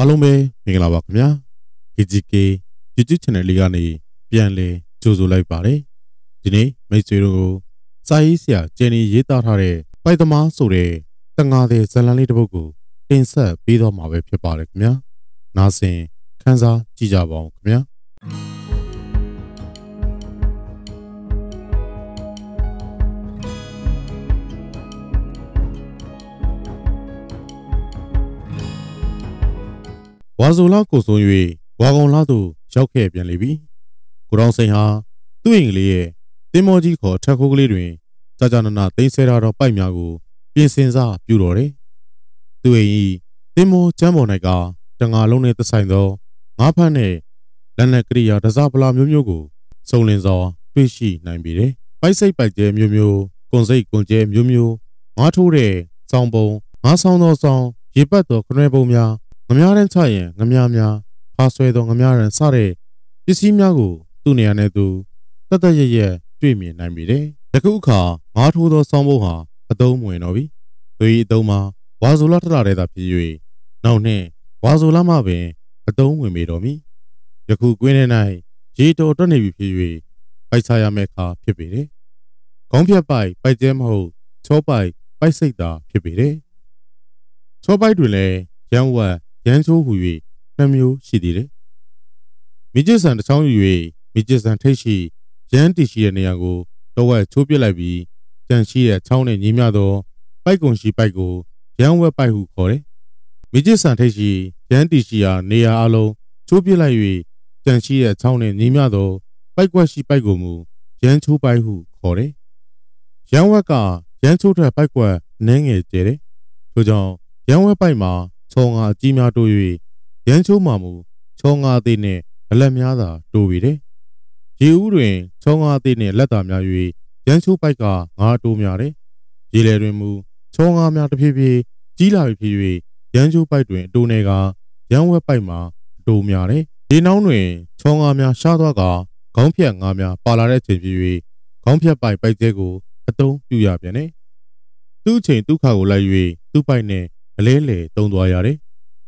အားလုံးပဲမင်္ဂလာပါခင်ဗျာ KGK YouTube Channel လေးကနေပြန်လည်ကြိုဆိုလိုက်ပါတယ်ဒီနေ့မိတ်ဆွေတို့ကိုစာရေးဆရာကျန်နေရေးသားထားတဲ့ပိုက်သမားဆိုတဲ့တန်ငါတဲ့ဇာတ်လမ်းလေးတစ်ပုဒ်ကိုတင်ဆက်ပေးတော့မှာပဲဖြစ်ပါတယ်ခင်ဗျာနားဆင်ခန်းစားကြည့်ကြပါဦးခင်ဗျာဝါဆိုလာကိုဆုံး၍ဝါကောင်လာသို့ရောက်ခဲ့ပြန်လေပြီကိုတော်စိန်ဟာသူ့အင်္ဂလိပ်ရဲ့တင်မောကြီးခေါ်ထက်ခိုးကလေးတွင်ကြာကြာနာနာတိမ့်ဆဲထားသောပိုက်များကို ပြင်ဆင်စားပြုတော်တယ်သူ့အိမ်ဤတင်မောကျမ်းပေါ်၌ကတငါလုံးနဲ့သက်ဆိုင်သောငါးဖက်နှင့်လက်နက်ကရိယာတစားပလာမျိုးမျိုးကိုစုံလင်စွာတွေ့ရှိနိုင်ပေတယ်ပိုက်စိတ်ပိုက်ကျဲမျိုးမျိုးကွန်စိတ်ကွန်ကျဲမျိုးမျိုးငါးထိုးတဲ့စောင်းပုံငါးဆောင်သောစောင်းရေပတ်သောခရွဲပုံများငများတန်းချရင်ငများများဖားဆွဲသောငများတန်းစတဲ့ပစ္စည်းများကို သူ့နေရာနဲ့သူတတ်တတ်ရရတွေ့မြင်နိုင်ပြီတဲ့။ယခုအခါငါထိုးသောဆောင်းဘုတ်ဟာအသုံးမဝင်တော့ပြီ။သူ၏အသုံးမှာဝါဆိုလာထလာတဲ့သာဖြစ်၍နောက်နှင့်ဝါဆိုလာမှပင်အသုံးဝင်ပေတော်မူ။ယခုကွင်းထဲ၌ရေတော်တွက်နေပြီဖြစ်၍ပိုက်စားရမယ့်အခါဖြစ်ပေတယ်။ခေါင်းဖြတ်ပိုက်ပိုက်ကျဲမဟုတ်ချောပိုက်ပိုက်စိတ်သာဖြစ်ပေတယ်။ချောပိုက်တွင်လည်းရန်ဝတ်ရန်ချိုးဟူ၍နှမျိုးရှိသေးတယ်။မိကျစ်ဆန်တစ်ချောင်းယူ၍မိကျစ်ဆန်ထိတ်ရှိရန်တီရှိတဲ့နေရာကိုတော့ဝက်ချိုးပစ်လိုက်ပြီးကြံရှိတဲ့ချောင်းနဲ့ညီမျှသောပိုက်ကုံရှိပိုက်ကိုရန်ဝက်ပိုက်ဟုခေါ်တယ်။မိကျစ်ဆန်ထိတ်ရှိရန်တီရှိရာနေရာအလုံးချိုးပစ်လိုက်၍ကြံရှိတဲ့ချောင်းနဲ့ညီမျှသောပိုက်ကွက်ရှိပိုက်ကိုမူရန်ချိုးပိုက်ဟုခေါ်တယ်။ရန်ဝက်ကရန်ချိုးထက်ပိုက်ကွက်နင်းငယ်ကျဲတယ်။ထို့ကြောင့်ရန်ဝက်ပိုက်မှာချောငါအကြီးများတိုး၍ရန်ချိုးမှမူချောငါအသေးနှင့်အလက်များသာတိုးပေတယ်။ရေဦးတွင်ချောငါအသေးနှင့်လက်သာများ၍ရန်ချိုးပိုက်ကငါတိုးများတယ်။ရေလယ်တွင်မူချောငါများတစ်ဖြည်းဖြည်းကြီးလာပြီဖြစ်၍ရန်ချိုးပိုက်တွင်အတိုးနယ်ကရန်ဝက်ပိုက်မှာအတိုးများတယ်။ရေနှောင်းတွင်ချောငါများရှားသွားကခေါင်းဖြတ်ငါများပါလာတဲ့ချိန်ဖြစ်၍ခေါင်းဖြတ်ပိုက်ပိုက်ကျဲကိုအသုံးပြုရပြန်တယ်။သူ့ချိန်ဒုက္ခကိုလိုက်၍သူ့ပိုက်နှင့်အလဲလေတုံသွားရတယ်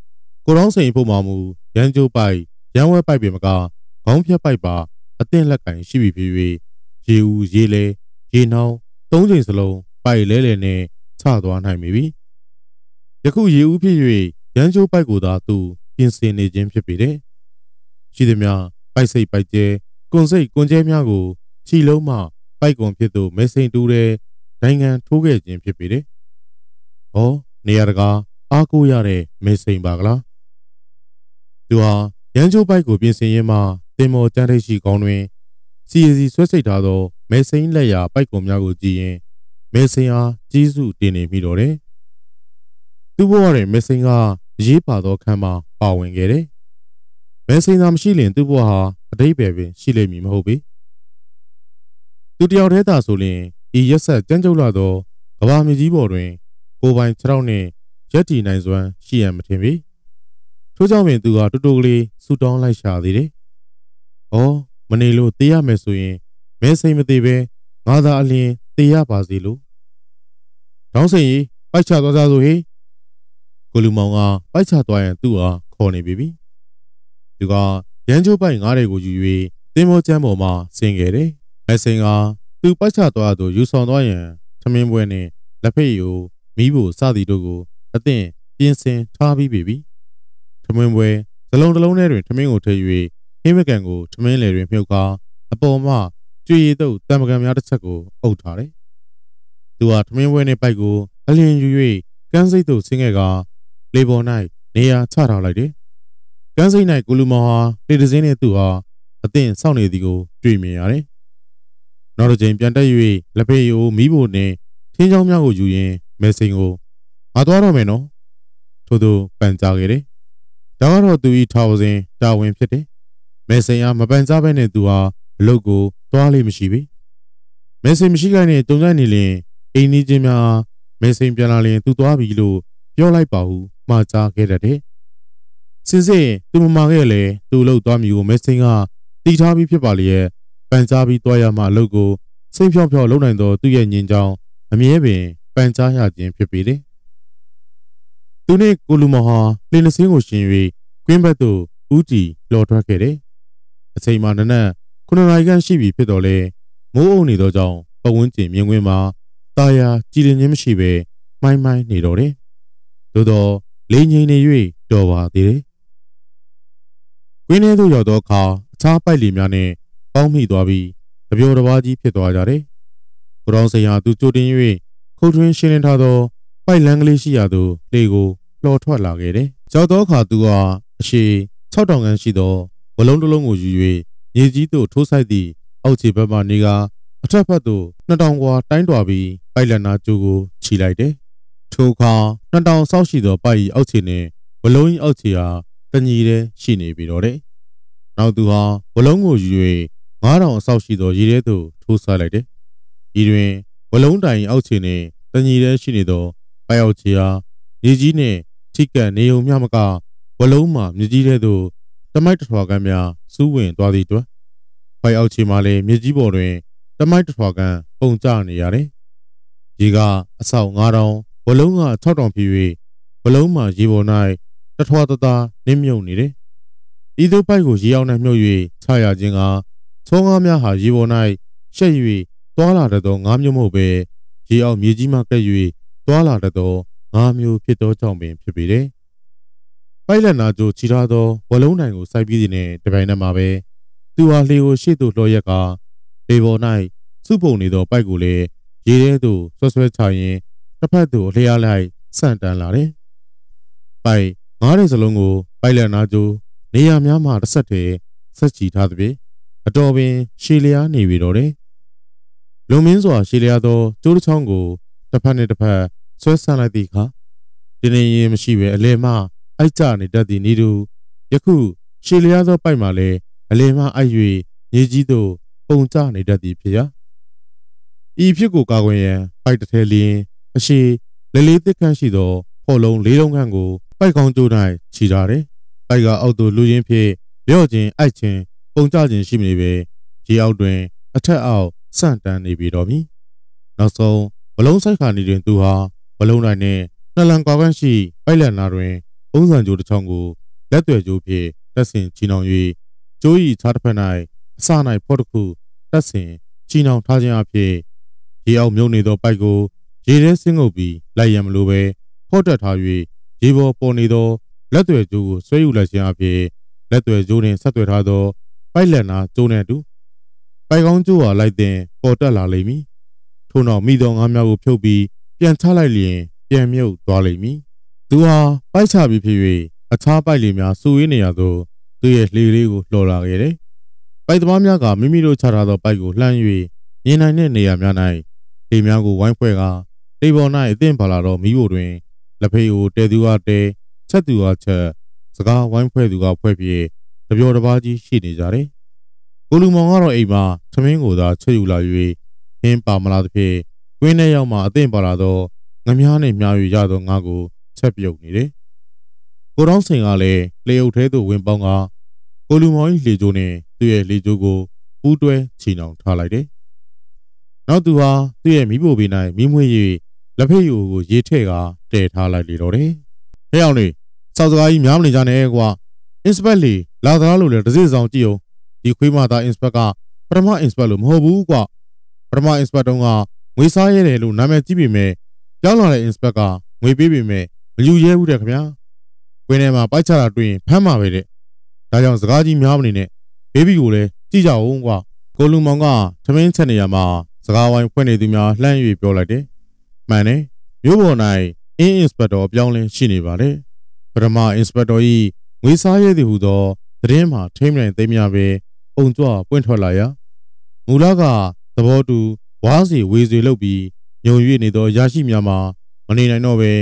။ကိုရောင်းစိန်ဖို့မှမူရန်ကျိုးပိုက်ရန်ဝဲပိုက်ပင်မကခေါင်းဖြတ်ပိုက်ပါအသင့်လက်ကင်ရှိပြီဖြစ်၍ရေဦးရေလဲရေနှောင်းသုံးချိန်စလုံးပိုက်လဲလဲနဲ့ချသွားနိုင်ပြီ။ယခုရေဦးဖြစ်၍ရန်ကျိုးပိုက်ကိုသာသူပြင်ဆင်နေခြင်းဖြစ်ပေတယ်။ရှိသည်များပိုက်စိတ်ပိုက်ကျဲကွန်စိတ်ကွန်ကျဲများကိုခြိလုံးမှပိုက်ကွန်ဖြစ်သူမဲစိန်တူတဲ့နိုင်ငံထိုးခဲ့ခြင်းဖြစ်ပေတယ်။ဩနေရာတကာအားကိုးရတဲ့မေစိန်ပါကလားသူဟာရန်ကျိုးပိုက်ကိုပြင်ဆင်ရင်းမှတင်မော်တန်းထိပ်ရှိကောင်းတွင် CAC ဆွဲစိတ်ထားသောမေစိန်လက်ရာပိုက်ကုန်များကိုကြည့်ရင်မေစိန်အားကြီးစုတင်နေမိတော့တယ်သူ့ဘဝတွင်မေစိန်ကရေးပါသောခန်းမှာပါဝင်ခဲ့တယ်မေစိန်သာမရှိရင် သူ့ဘဝဟာအတိတ်ပဲပင်ရှိလိမ့်မည်မဟုတ်ပေသူတယောက်တည်းသာဆိုရင်ဤရက်ဆက်ကြမ်းကြုတ်လာသောကဘာမြေကြီးပေါ်တွင်ကိုပိုင်ခြေထောက်နှင့်ရက်တီနိုင်စွမ်းရှိရန်မထင်ပေထို့ကြောင့်ပင်သူက တူတူကလေးဆူတောင်းလိုက်ရှာသေးတယ်။အော်မနေလို့တေးရမယ်ဆိုရင်မဲစိမ့်မသေးပဲငါသာအလင်းတေးရပါစေလို့။တောင်းစင်ကြီးပိုက်ချသွားကြဆိုဟေးကိုလူမောင်ကပိုက်ချသွားရင်သူ့အားခေါ်နေပြီ။သူကရန်ကျိုးပိုက်ငါးတွေကိုယူ၍သင်္ဘောကျမ်းပေါ်မှာဆင်ခဲ့တယ်။မဲစိန်ကသူပိုက်ချသွားသူယူဆောင်သွားရန်သမင်းပွဲနဲ့လက်ဖက်ရည်ကိုမီးဖို့စသည်တို့ကို အသင့်ပြင်ဆင်ထားပြီးပြီ။ထမင်းပွဲဇလုံးတစ်လုံးထဲတွင်ထမင်းကိုထည့်၍ဟင်းမကန်ကို ထမင်းလေတွင်မြုပ်ကားအပေါ်မှကြွေရည်တုပ်တံပကံများတစ်ချက်ကိုအုပ်ထားတယ်။သူဟာထမင်းပွဲနှင့်ပိုက်ကိုအလင်းယူ၍ကန်းစိတ်သို့ဆင်းခဲ့ကာလေပေါ်၌နေရာချထားလိုက်တယ်။ကန်းစိတ်၌ကိုလူမောင်ဟာလေတစင်းနှင့်သူဟာအသင့်စောင့်နေသည်ကို တွေ့မြင်ရတယ်။နောက်တစ်ချိန်ပြန်တက်၍လက်ဖေးယို မီးဖို့နှင့်ထင်းချောင်းများကိုယူရင်းမဲစိန်ကိုငါသွားတော့မယ်နော်ထို့သူပန်ကြားခဲ့တယ်။ဒါကတော့သူဤထောင်စဉ်တာဝန်ဖြစ်တယ်။မဲစိန်ကမပန်ကြားဘဲနဲ့သူဟာအလုပ်ကို သွားလိမ့်မရှိပြီ။မဲစိန်မရှိခိုင်းတဲ့တုံ့ပြန်နေရင်အိမ်နီးချင်းများမဲစိန်ပြန်လာရင် သူသွားပြီလို့ပြောလိုက်ပါဟုမှားကြားခဲ့တတ်တယ်။စစ်စစ်သူမမာခဲ့လေသူ့လုပ်သွားမျိုးကိုမဲစိန်ကတီထားပြီးဖြစ်ပါလျက်ပန်ကြားပြီးသွားရမှအလုပ်ကိုစိတ်ဖြောင်းဖြောင်းလုပ်နိုင်သောသူ့ရဲ့ညင်ကြောင်းအမြဲပင်ပန်ကြားရခြင်းဖြစ်ပေတယ်။သူနှင့်ကိုလူမဟာလင်းလစင်းကိုရှင်၍ကွင်းဘက်သို့ဦးတီလော်ထွက်ခဲ့တယ်။အချိန်မှနနက်9နာရီခန့်ရှိပြီဖြစ်တော်လဲမိုးအုံနေသောကြောင့်ပဝန်းကျင်မြင်ကွင်းမှာတာယာကြည်လင်ခြင်းမရှိဘဲမိုင်းမိုင်းနေတော်တယ်။သို့တော့လေငိန်နေ၍တော်ပါသေးတယ်။ကွင်းထဲသို့ရောက်သောအခါအခြားပိုက်လီများနဲ့ပေါင်းမိသွားပြီးတပြောတဘာကြီးဖြစ်သွားကြတယ်။ကိုရောင်စင်ဟာသူကြိုတင်ခုတ်ထွင်းရှင်းလင်းထားသောပိုက်လန်းကလေးရှိရာသို့လေကိုလှော်ထွက်လာခဲ့တယ်။ရောက်သောအခါသူဟာအရှိ6000ခန်းရှိသောဝလုံးတစ်လုံးကိုယူ၍မြေကြီးသို့ထိုးဆိုင်သည့်အောက်ခြေဘက်မှနေကအထက်ဘက်သို့2000ခွာတိုင်းတွာပြီး ပိုက်လန်းနာကျိုးကိုခြိလိုက်တယ်။ထိုအခါ2000ဆောက်ရှိသောပိုက်၏အောက်ခြေနှင့်ဝလုံး၏အောက်ခြေဟာတညီတည်းရှိနေပြီတော့တယ်။နောက်သူဟာဝလုံးကိုယူ၍9000အဆောက်ရှိသောရေထဲသို့ထိုးဆလိုက်တယ်။ဤတွင်ဝလုံးတိုင်အောက်ခြေနှင့်တညီတည်းရှိနေသောပယောက်ချီအားရေကြီးနှင့်ထိကန့်နေုံမျှမကဝလုံးမှမြကြီးတဲ့သို့တမိုက်တထွာကန်းများစူးဝင်သွားသည့်အတွက်ပယောက်ချီမှလည်းမြကြီးပေါ်တွင်တမိုက်တထွာကန်းပုံကျနေရတယ်။ရေကအဆောက်9000ဝလုံးက6000ဖြစ်၍ဝလုံးမှရေပေါ်၌တထွာတသားနစ်မြုပ်နေတယ်။ဤသို့ပိုက်ကိုရေအောင်၌မြုပ်၍ခြားရခြင်းကသုံးကားများဟာရေပေါ်၌ရှက်၍တွာလာတသောငါးမျိုးမဟုတ်ပဲရေအောက်မြေကြီးမှကပ်၍တွာလာတသောငါးမျိုးဖြစ်သောကြောင့်ပင်ဖြစ်ပေတယ်။ပိုက်လက်နာကျိုးချီထားသောဝလုံးနိုင်ကိုစိုက်ပြီးတဲ့နဲ့တပိုင်နက်မှာပဲသူဟာလေကိုရှေ့သို့လှော်ရက်ကလေပေါ်၌စုပုံနေသောပိုက်ကိုလည်းရေထဲသို့ဆွဆွဲချရင်တစ်ဖက်သို့လျှားလိုက်ဆန့်တန်းလာတယ်။ပိုက်ငါးတဲ့စလုံးကိုပိုက်လက်နာကျိုးနေရာများမှာတစ်ဆက်တည်းဆက်ချီထားသဖြင့်အတော်ပင်ရှည်လျားနေပြီတော့တယ်လုံမင်းစွာရှည်လျားသောကျိုးတစ်ချောင်းကိုတစ်ဖက်နှင့်တစ်ဖက်ဆွဲဆန့်လိုက်သည့်အခါတင်းနေရင်မရှိပဲအလေမအိုက်ကြနေတတ်သည့်ဤသူယခုရှည်လျားသောပိုက်မှလည်းအလေမအိုက်၍မြေကြီးသို့ပုံကျနေတတ်သည်ဖြစ်ရာဤဖြစ်ကိုကာကွယ်ရန်ပိုက်တစ်ထဲလျင်အရှိလေလေးတစ်ခန့်ရှိသောဖော်လုံးလေးလုံးခန့်ကိုပိုက်ကောင်းကျိုး၌ခြိထားတယ်။ပိုက်ကအောက်သို့လူရင်းဖြင့်လျော့ခြင်းအိုက်ခြင်းပုံကျခြင်းရှိမနေပဲရေအောက်တွင် အထက်အောက်စန့်တန်းနေပြီတော့ပြီနောက်ဆုံးဘလုံးဆိုင်ခါနေတွင် သူဟာဘလုံးတိုင်းနဲ့နှလန်ကွာကန့်ရှိပိုက်လက်နာတွင်ပုံစံကြိုးတစ်ချောင်းကိုလက်တွေ့ကြိုးဖြင့်တက်ဆင်ချီနှောင်၍ကြိုးဤခြားတစ်ဖက်၌အစ၌ဖော့တစ်ခုတက်ဆင်ချီနှောင်ထားခြင်းအဖြစ်ရေအောက်မြုပ်နေသော ပိုက်ကိုရေထဲဆင်းငုပ်ပြီးလိုက်ရန်မလိုပဲဖော့တက်ထား၍ရေပေါ်ပေါ်နေသောလက်တွေ့ကြိုးကိုဆွဲယူလိုက်ခြင်းအဖြစ်လက်တွေ့ကြိုးနှင့်ဆက်သွယ်ထားသောပိုက်လက်နာကြိုးနှင့်အတူပိုင်ကောင်းကျိုးဟာလိုက်တဲ့ပေါ်တက်လာလိမ့်မည်ထို့နောက်မိသောငါးမြောက်ကိုဖြုတ်ပြီးပြန်ချလိုက်လျင်ပြန်မြုပ်သွားလိမ့်မည်သူဟာပိုက်ချပြီးဖြစ်၍အခြားပိုက်လေများစူရင်းနေရသောသူ့ရဲ့လှေလေးကိုလှော်လာခဲ့တယ်ိုက်သမားများကမိမိတို့ချထားသောပိုက်ကိုလှမ်း၍မြင်နိုင်တဲ့နေရာများ၌လေများကိုဝိုင်းဖွဲ့ကလေပေါ်၌အသင့်ပါလာသောမိဖို့တွင်လက်ဖေးကိုတဲသူကတဲချက်သူကချက်စကားဝိုင်းဖွဲ့သူကဖွဲ့ပြေတပြောတပါးကြီးရှိနေကြတယ်ကိုလူမောင်ကတော့အိမ်မှာသမင်းကိုသာချက်ယူလာ၍ဟင်းပါမလာသဖြင့်ကွင်းထဲရောက်မှအသင့်ပါလာသောငမည်းနှင့်မြား၍ရသောငါကိုချက်ပြုတ်နေတယ်။ကိုတော်စင်ကလည်းလေအုပ်ထဲသို့ဝင်ပေါင်းကကိုလူမောင်၏လေကျိုးနှင့်သူ့ရဲ့လေကျိုးကိုပူးတွဲချီနှောင်ထားလိုက်တယ်။နောက်သူဟာသူ့ရဲ့မိဖို့ပေ၌မိမွေး၍လက်ဖက်ရည်ကိုရေထည့်ကတည်ထားလိုက်လေတော့တယ်။ဟဲ့အောင်လေစောက်စကားကြီးများမနေကြနဲ့ကွာ။ inspect လေလာသားလို့လည်းတစိဆောင်ကြည့်အောင်ဒီခွေးမသားအင်စပက်ကပထမအင်စပက်လို့မဟုတ်ဘူးကွပထမအင်စပက်တုန်းကငွေစားရတယ်လို့နာမည်ကြည့်ပေမဲ့ကြောက်လာတဲ့အင်စပက်ကငွေပေးပေမဲ့မယူရဲဘူးတဲ့ခင်ဗျာခွေးထဲမှာပိုက်ချတာတွေ့ရင်ဖမ်းမှာပဲတဲ့ဒါကြောင့်စကားကြီးများမနေနဲ့ဘေဘီကိုလည်းကြည့်ကြအောင်ကွာကိုလူမောင်ကသမင်းချက်နေရမှာစကားဝိုင်းဖွင့်နေသူများလှမ်း၍ပြောလိုက်တယ်မှန်တယ်မြို့ပေါ်၌အင်းအင်စပက်တော်အပြောင်းလဲရှိနေပါလေပထမအင်စပက်တော်ဤငွေစားရည်သည်ဟူသောသတင်းမှာထိမ့်နိုင်သိမ်းများပဲပုံကြွပွင့်ထွက်လာရမူလကသဘောတူဝါးစီဝေစီလုပ်ပြီးညုံ၍နေသောရရှိများမှာမနေနိုင်တော့ပဲ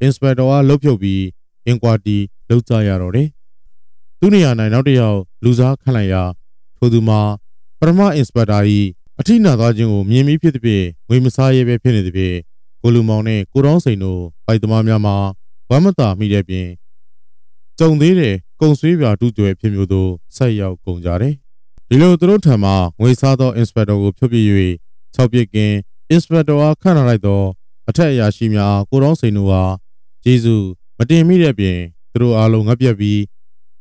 အင်စပက်တာကလှုပ်ဖြုတ်ပြီးအင်ကွာတီလှုပ်ကြရတော့တယ်သူနေရာနိုင်နောက်တစ်ယောက်လူစားခန့်လိုက်ရာထိုသူမှာပထမအင်စပက်တာ၏အထိနာသွားခြင်းကိုမြင်ပြီးဖြစ်သည်ဖြင့်ငွေမစားရဲပဲဖြစ်နေသည်ဖြင့်ကိုလူမောင်နှင့်ကိုတောင်းစိန်တို့ပိုက်သမားများမှာဝမ်းမသာမိတဲ့ပြင်ကြုံသေးတယ်ကုံဆွေးပြာတူကျွဲဖြစ်မျိုးတို့ဆက်ရောက်ကုန်ကြတယ်ဒီလိုသူတို့ထံမှငွေစားသော inspector ကိုဖြုတ်ပစ်၍၆ပြစ်ကင်း inspector အားခန့်ထားလိုက်သောအထက်အရာရှိများကိုတော်စိန်တို့ဟာဂျေစုမတင်မိတဲ့ပြင်သူတို့အားလုံးငတ်ပြတ်ပြီး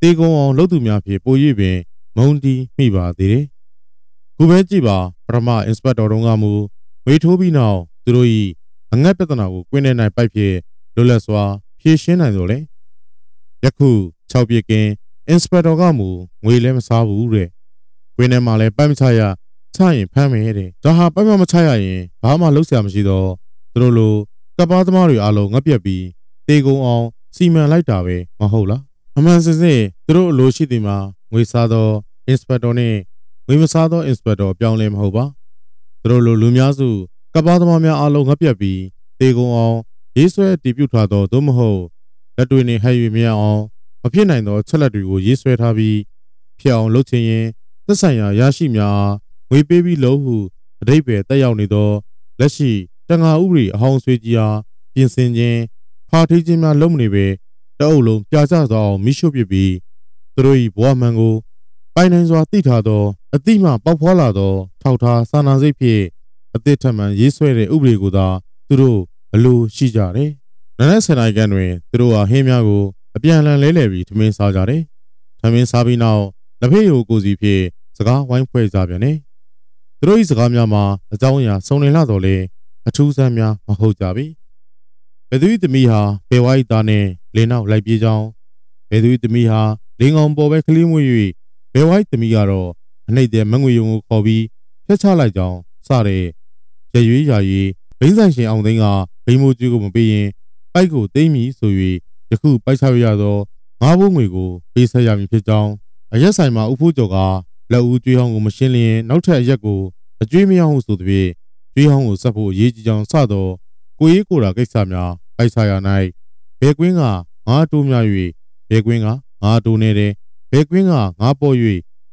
တေကုံအောင်လုပ်သူများဖြင့်ပို၍ပင်မုံတီးမိပါသေးတယ်။ခုပဲကြည့်ပါပထမ inspector တုန်းကမူမေးထိုးပြီးနောက်သူတို့၏အငတ်ပြဿနာကိုကွင်းထဲ၌ပိုက်ဖြင့်လွတ်လပ်စွာ ဖြေရှင်းနိုင်တော်လဲ။ယခု၆ပြစ်ကင်း inspector ကမူငွေလည်းမစားဘူးတဲ့။ကွင်းထဲမှာလည်းပတ်မချရချရင်ဖမ်းမယ်တဲ့ဒါဟာပတ်မမချရရင်ဘာမှလုပ်စရာမရှိတော့သူတို့လိုကပားသမားတွေအားလုံးငက်ပြက်ပြီးတေကုံအောင်စီမံလိုက်တာပဲမဟုတ်လားအမှန်စစ်စစ်သူတို့အလိုရှိသည်မှာငွေစားသော inspector နဲ့ငွေမစားသော inspector ပြောင်းလဲမဟုတ်ပါသူတို့လိုလူများစုကပားသမားများအားလုံးငက်ပြက်ပြီးတေကုံအောင်ရေးဆွဲတည်ပြုထားသောသို့မဟုတ်လက်တွေနဲ့ဟဲ့၍မရအောင်မဖြစ်နိုင်သောချက်လက်တွေကိုရေးဆွဲထားပြီးဖြစ်အောင်လုပ်ချင်ရင်သက်ဆိုင်ရာရရှိများငွေပေးပြီးလို့ဟုအတိတ်ပဲတက်ရောက်နေသောလက်ရှိတန်ခါဥပဒေအဟောင်းဆွေးကြီးအားပြင်ဆင်ခြင်းဖာထိခြင်းများလုပ်မနေပဲတအုပ်လုံးပြာကျစွာအောင်မိရှုပစ်ပြီးသူတို့၏ဘဝမှန်ကို ပိုင်နိုင်စွာ သိထားသောအတိမှပေါက်ဖွာလာသောထောက်ထားစာနာစိတ်ဖြင့်အသစ်ထမှန်ရေးဆွဲတဲ့ဥပဒေကိုသာသူတို့အလိုရှိကြတယ်။နနက်ဆယ်နိုင်ကန်တွင်သူတို့ဟာဟင်းများကို အပြန်အလှန်လဲလှယ်ပြီးထမင်းစားကြတယ်။ထမင်းစားပြီးနောက်နဖေးယိုကိုစီဖြင့်စကားဝိုင်းဖွဲ့ကြပြန်တယ်။သူတို့၏စကားများမှာအကြောင်းအရာစုံလင်လာတော်လဲအထူးဆန်းများမဟုတ်ကြပြီ။ဘယ်သူ၏သမီးဟာဘယ်ဝါ၏သားနှင့်လင်းနောက်လိုက်ပြေးကြောင်းဘယ်သူ၏သမီးဟာလင်းကောင်ပေါ်ပဲကလေးမွေး၍ဘယ်ဝါ၏သမီးကတော့အနှိတ်တဲ့မငွေယုံကိုခေါ်ပြီးဖျက်ချလိုက်ကြောင်းစတဲ့ရရွေးရာရွေးဘိန်းဆိုင်ရှင်အောင်သိန်းကဘိန်းမိုးကျွေးကိုမပေးရင်ပိုက်ကိုသိမ့်မည်ဆို၍ယခုပိုက်ချရရသောငါးဘိုးငွေကိုပေးဆက်ရမည်ဖြစ်ကြောင်းအရက်ဆိုင်မှာဥဖိုးကျော်ကလက်ဦးကျွေးဟောင်းကိုမရှင်းလင်းနောက်ထပ်အရက်ကိုအကျွေးမရဟုဆိုသည်ဖြင့်ကျွေးဟောင်းကိုဆက်ဖို့အရေးကြီးကြောင်းစသောကိုရေးကိုရာကိစ္စများပိုက်ဆာရ၌ဘဲကွင်းကငါးတိုးများ၍ဘဲကွင်းကငါးတိုးနေတယ်ဘဲကွင်းကငါးပေါ်၍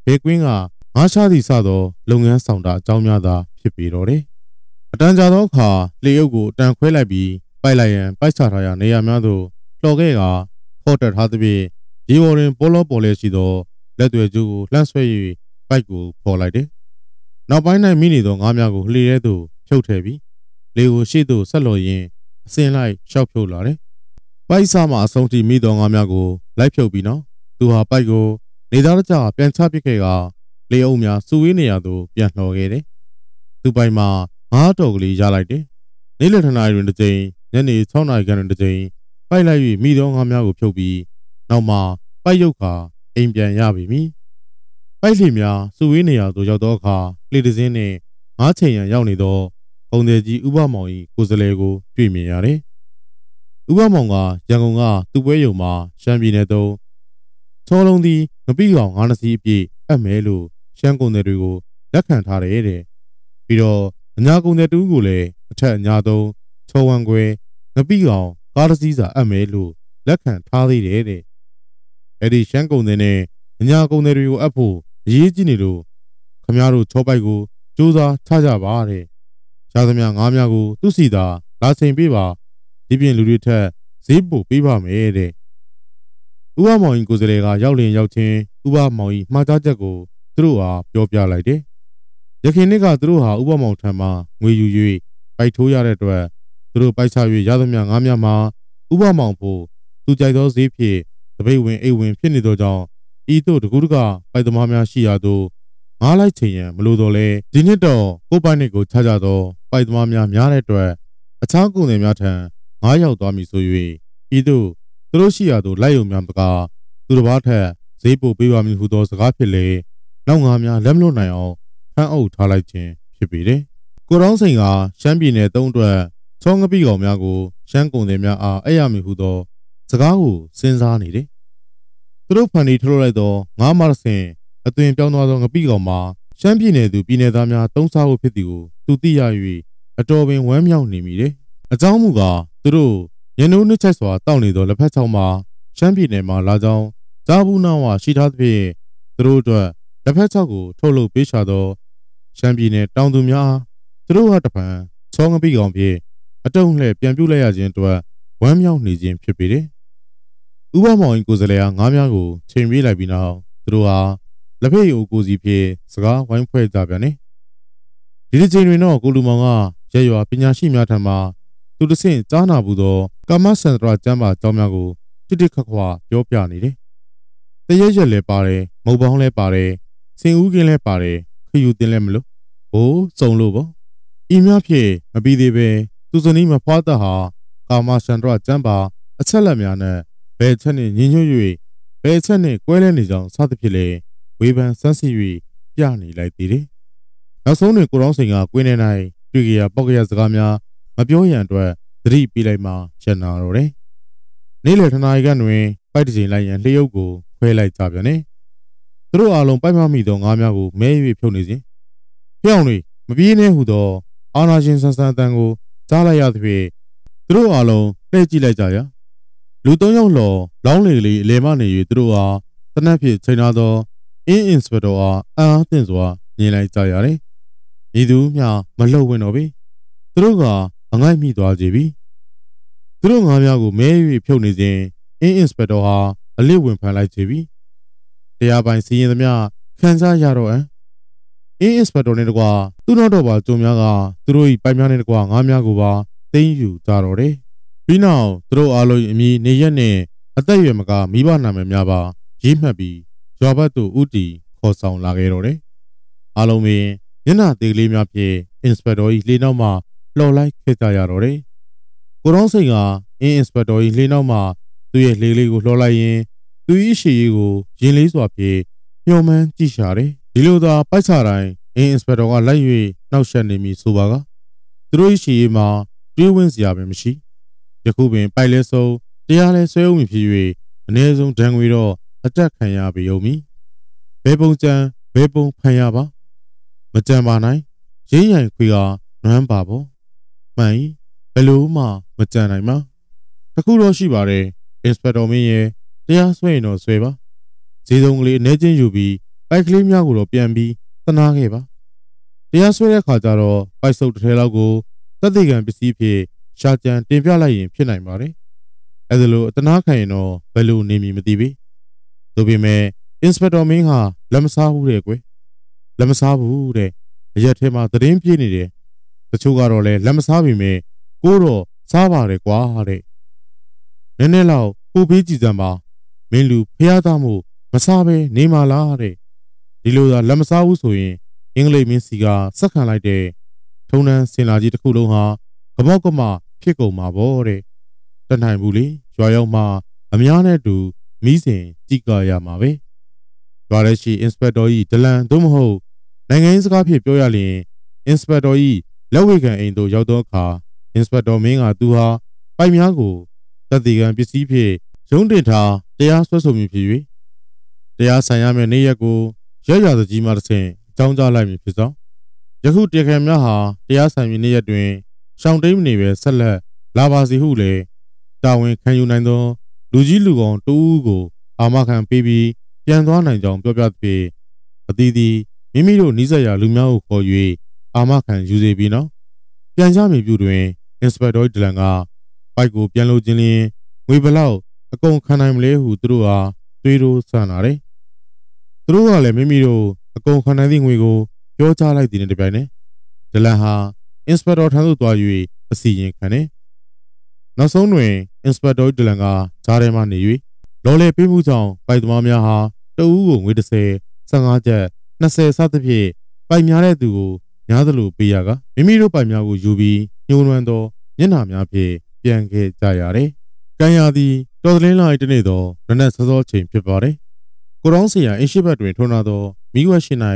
ဘဲကွင်းကငါးချသည်စသောလုပ်ငန်းဆောင်တာအကြောင်းများသာ ဖြစ်ပေတော့တယ်အတန်ကြာသောအခါလေယုတ်ကိုတန်ခွဲလိုက်ပြီးပိုက်လိုက်ရန်ပိုက်ချထားရာနေရာများသို့လှော်ခဲ့ကခေါ်တက်ထားသဖြင့်ဒီဝရင် ပေါ်လောပေါ်လဲရှိသောလက်တွေကျိုးကိုလှမ်းဆွဲ၍ပိုက်ကိုပေါ်လိုက်တယ်။နောက်ပိုင်း၌မိနေသောငါးများကိုလှေထဲသို့ဖြုတ်ထည့်ပြီးလေကိုရှေ့သို့ဆက်လော်ရင်းအစင်လိုက်ရှောက်ဖြုတ်လာတယ်။ပိုက်စားမှအဆုံးထိမိသောငါးများကို လိုက်ဖြုတ်ပြီးနောက်သူဟာပိုက်ကို နေသားတကြပြန်ချပစ်ခဲ့က လေအုပ်များစူဝေးနေရာသို့ပြန်လှော်ခဲ့တယ်။သူပိုက်မှာငါးတော်ကလေးရလိုက်တယ်။နေ့လယ်ထနာရီတွင်တစ်ကြိမ်ညနေ6နာရီခန့်တွင်တစ်ကြိမ်ပိုက်လိုက်၍မိသောငါးများကိုဖြုတ်ပြီးနောက်မှပိုက်ရုပ်ခါအိမ်ပြန်ရပြီမည်။ပိုက်လီများစုဝေးနေရာသို့ရောက်သောအခါလှေတစင်းနှင့်ငါးချိန်ရန်ရောက်နေသောဂုံတယ်ကြီးဥပမောင်၏ကိုယ်စလဲကိုတွေ့မြင်ရတယ်။ဥပမောင်ကရန်ကုန်ကသူ့ပွဲရုံမှာရှမ်းပြည်နယ်သို့ချောလုံးသည်မပြီးကောင်ငါးနစီအပြည့်အပ်မယ်လို့ရှမ်းကုန်တယ်တွေကိုလက်ခံထားတယ်တဲ့။ပြီးတော့အညာကုန်တယ်တူးကိုလည်းအထက်အညာသုံးချောဝံခွဲမပြီးကောင်ကားတစ်စီးစာအပ်မယ်လို့လက်ခံထားသေးတယ်တဲ့အဲ့ဒီရှမ်းကုန်သည်နဲ့အညာကုန်သည်တွေကိုအပ်ဖို့အရေးကြီးနေလို့ခမရတို့ချောပိုက်ကိုစူးစားချကြပါတဲ့။ရှားသမျှငါးများကိုသူ့စီသာလာချိန်ပေးပါဒီပြင်လူတွေထက်ဈေးပိုပေးပါမယ်တဲ့။ဥပမောင်ကြီးကိုယ်စလဲကရောက်လင်ရောက်ချင်းဥပမောင်ကြီးမှားသားချက်ကိုသူတို့ဟာပြောပြလိုက်တယ်။ရခင်နှစ်ကသူတို့ဟာဥပမောင်ထံမှာငွေယူ၍ပိုက်ထိုးရတဲ့အတွက်သူတို့ပိုက်ချ၍ရသမျှငါးများမှာဥပမောင်ဖို့သူကြိုက်သောဈေးဖြင့်တပိတ်ဝင်အိတ်ဝင်ဖြစ်နေသောကြောင့်ဤသို့တကူးတကပိုက်သမားများရှိရာသို့ငားလိုက်ချင်ရန်မလိုတော့လဲဒီနှစ်တော့ကိုပိုက်နှစ်ကိုခြားကြသောပိုက်သမားများများတဲ့အတွက်အခြားကုန်သည်များထံငားရောက်သွားမည်ဆို၍ဤသို့သူတို့ရှိရာသို့လိုက်ုံများမကသူတစ်ပါးထက်ဈေးပို့ပေးပါမည်ဟုသောစကားဖြစ်လေနောက်ငါများလက်မလွတ်နိုင်အောင်ဖမ်းအုပ်ထားလိုက်ခြင်းဖြစ်ပေတယ်ကိုရောင်းစိန်ကရှမ်းပြည်နယ်သုံးအတွက်ချောငပိကောင်များကိုရှမ်းကုန်သည်များအားအဲ့ရမည်ဟုသောစကားကိုစဉ်းစားနေတယ်။သူတို့ဖန်တီထုတ်လိုက်သောငါးမရစင်အသွင်ပြောင်းသွားသောငပိကောင်မှာရှမ်းပြည်နယ်သူပြည်နယ်သားများတုံးစားဖို့ဖြစ်သည်ကိုသူသိရ၍အတော်ပင်ဝမ်းမြောက်နေမိတယ်။အကြောင်းမူကားသူတို့ရန်နိုးနှစ်ချက်စွာတောက်နေသောလက်ဖက်ချောင်းမှာရှမ်းပြည်နယ်မှာလာကြောင်းဇာဘူးနောင်းဝါရှိထားသဖြင့်သူတို့အတွက်လက်ဖက်ချောက်ကိုထုတ်လုပ်ပေးချသော ရှမ်းပြည်နယ်တောင်သူများသူတို့ဟာတပံချောငပိကောင်ဖြင့်အတုံးလှဲ့ပြန်ပြုတ်လိုက်ရခြင်းအတွက်ဝမ်းမြောက်နေခြင်းဖြစ်ပေတယ်။ဥပမောင်ကိုယ်စလဲအားငါးများကိုချိန်ပြေးလိုက်ပြီးနောက်သူတို့ဟာလက်ဖက်ရည်ကိုကိုစီဖြင့်စကားဝိုင်းဖွဲ့ကြပြန်တယ်။ဒီတစ်ချိန်တွင်တော့ကိုလူမောင်ကရက်ရွာပညာရှိများထံမှသူတစ်ဆင့်ကြားနာမှုသောကာမစန္ဒရာကျမ်းပါအကြောင်းများကိုတိတိခက်ခွာပြောပြနေတယ်။တရက်ရက်လည်းပါတယ်၊မုတ်ပေါင်းလည်းပါတယ်၊စင်ဦးကင်းလည်းပါတယ်၊ခယူတင်လည်းမလို့။ဘိုးစုံလို့ပေါ့။ဤများဖြင့်မပြီးသေးပဲသူစနီးမဖွားတတ်ဟာကာမစန္ဒရာကျမ်းပါ အချက်လက်များနဲ့ဘယ်ချက်နဲ့ညှဉ်းညွတ်၍ဘယ်ချက်နဲ့ကွဲလဲနေကြောင်းစသဖြင့်လည်းဝေဖန်ဆန်းစစ်၍ပြနေလိုက်သေးတယ်။နောက်ဆုံးတွင်ကိုရောင်းစိန်ကကွင်းထဲ၌တွေ့ကြရပေါက်ကရစကားများမပြောရန်အတွက်သတိပေးလိုက်မှရန်နာတော့တယ်။နေ့လယ်ထနာရီကတွင်ပိုက်တစ်ချိန်လိုက်ရန်လျှုပ်ကိုခွဲလိုက်ကြပြန်တယ်။သူတို့အားလုံးပိုက်မမိသောငါးများကိုမဲ၍ဖြုတ်နေစဉ်ဖျောင်းတွေမပြေးနှဲဟုသော အာနာရှင်ဆန်ဆန်တန်ကိုကြားလိုက်ရသဖြင့်သူတို့အားလုံးလှည့်ကြည့်လိုက်ကြရာ။လူသုံးယောက်လောလောင်းလေလေးအလဲမနေ၍သူတို့အားတနက်ဖြန်ချိန်ထားသောအင်းအင်စပက်တော်အားအံ့အားသင့်စွာမြင်လိုက်ကြရတယ်။ဤသူမျှမလှုပ်ဝင်တော့ပေ။သူတို့ကအငိုက်မိသွားကြပြီ။သူတို့ငါးများကိုမဲ၍ဖြုတ်နေစဉ်အင်းအင်စပက်တော်ဟာအလစ်ဝင်ဖန်လိုက်ကြပြီ။တရားပိုင်စီရင်သမျှခံစားရတော့အံအင်းအင်စပက်တော်နဲ့တကွာ သူတို့တော့ပါကြုံများကသူတို့၏ပိုင်များနဲ့တကွာငါးများကိုပါသိမ်းယူကြတော့တယ်။ပြီးနောက်သူတို့အားလုံးအမည်နေရက်နဲ့အသက်အရွယ်မကမိဘနာမည်များပါရေးမှတ်ပြီးရွာဘက်သို့ဥတီခေါ်ဆောင်လာခဲ့တော့တယ်။အားလုံးပင်မျက်နှာသေးကလေးများဖြင့် Inspector ၏လေနောက်မှလှော်လိုက်ခဲ့ကြရတော့တယ်။ကိုရောင်းစိန်ကအင်း Inspector ၏လေနောက်မှသူ့ရဲ့လေလေးကိုလှော်လိုက်ရင် သူ၏ရှည်ရည်ကိုရင်လေးစွာဖြင့်ညှော်မှန်းကြည့်ရှာတယ်။ဒီလိုသာပိုက်ဆာတိုင်းအင်း Inspector ကလိုက်၍နှောက်ယှက်နေပြီဆိုပါကသူတို့၏ရှည်ရည်မှာတွေးဝင်းစရာပင်မရှိ။ယခုပင်ပိုက်လဲဆုံးတရားလဲဆွဲဦးမည်ဖြစ်၍အ ਨੇ ဆုံးဒဏ်ငွေတော့အတက်ခံရပြီုံမည်ဘဲပုံကြံဘဲပုံဖန်ရပါမကြံပါနိုင်ရင်းရိုင်ခွေကနွမ်းပါပေါ့မှန်ဘယ်လိုမှမကြံနိုင်ပါတခုတော့ရှိပါတယ် inspector မင်းရဲ့တရားစွဲရင်တော့စွဲပါဈေးဆုံးကလေးအနေချင်းယူပြီးပိုက်ကလေးများကိုတော့ပြန်ပြီးသနာခဲ့ပါတရားစွဲတဲ့ခါကျတော့ပိုက်စုပ်တစ်ထဲလောက်ကိုသက်သေခံပစ္စည်းဖြစ်ရှာကြံတင်ပြလိုက်ရင်ဖြစ်နိုင်ပါတယ်။အဲဒါလို့အတနာခံရင်တော့ဘယ်လိုနေမည်မသိဘူး။ဒါပေမဲ့ Inspector Ming ဟာလက်မစားဘူးတဲ့ကွယ်။လက်မစားဘူးတဲ့။အရက်ထဲမှာသတင်းပြေးနေတယ်။တချို့ကတော့လည်းလက်မစားပြီမဲ့ကိုတော့စားပါတယ်ကွာတဲ့။နည်းနည်းလောက်ပူပေးကြည့်စမ်းပါ။မင်းလူဖျားသားမှုမစားဘဲနေမှာလားတဲ့။ဒီလိုသာလက်မစားဘူးဆိုရင်အင်္ဂလိပ်မင်းစီကစက်ခံလိုက်တဲ့ထုံတန်းစင်လာကြီးတစ်ခုလုံးဟာကမောက်ကမဖြစ်ကုန်မှာပေါ့တဲ့တနိုင်ဘူးလေရွာရောက်မှအများနဲ့တူမိစဉ်ကြည်ကာရမှာပဲရွာလက်ရှိ inspector ကြီးဒလန်သို့မဟုတ်နိုင်ငံရေးစကားဖြင့်ပြောရလျင် inspector ကြီးလက်ဝေခံအိမ်သို့ရောက်သောအခါ inspector မင်းကသူဟာပိုက်များကိုတပ်တီကံပစ္စည်းဖြင့်ရုံးတင်ထားတရားစွဲဆိုမှုဖြစ်၍တရားဆိုင်ရမည့်နေ့ရက်ကိုရရသကြီးမှတစ်ဆင့်အကြောင်းကြားလိုက်မည်ဖြစ်သောယခုတရားခံများဟာတရားဆိုင်မည့်နေ့ရက်တွင်ရှောင်တိမ်မနေပဲဆက်လက်လာပါစီဟုလည်းတာဝန်ခံယူနိုင်သော လူကြီးလူကောင်တူဦးကို အာမခံပေးပြီးပြန်သွားနိုင်ကြောင်းပြောပြသည်အသီးသီးမိမိတို့နှိစက်ရာလူများကိုခေါ်၍အာမခံယူစေပြီးနော်ပြန်ကြမည်ပြုတွင် Inspector ဒလန်ကဘိုက်ကိုပြန်လို့ခြင်းလျင်ငွေဘလောက်အကုန်ခံနိုင်မလဲဟုသူတို့အားတွေးတိုးဆန်လာတယ်။သူတို့ကလည်းမိမိတို့အကုန်ခံနိုင်သည့်ငွေကိုပြောချလိုက်သည်နဲ့တပြိုင်နက်ဒလန်ဟာအင်စပက်တော်ထံသို့သွား၍အစီရင်ခံတယ်။နောက်ဆုံးတွင်အင်စပက်တော်ဒလန်ကဈားထဲမှနေ၍လော်လေပေးမှုကြောင့်ပိုက်သမားများဟာတဦးကိုငွေ30 15ကျပ်20စသဖြင့်ပိုက်များတဲ့သူကိုညားသလိုပေးရကမိမိတို့ပိုက်များကိုယူပြီးညှိုးနွမ်းသောမျက်နှာများဖြင့်ပြန်ခဲ့ကြရတယ်။ကံရသည်တော်သလင်းလာ၏တနေ့သောနနက်စောစောချိန်ဖြစ်ပါတယ်။ကိုရောင်းစီယာအင်းရှိဘတ်တွင်ထွန်းလာသောမိဝက်ရှင်၌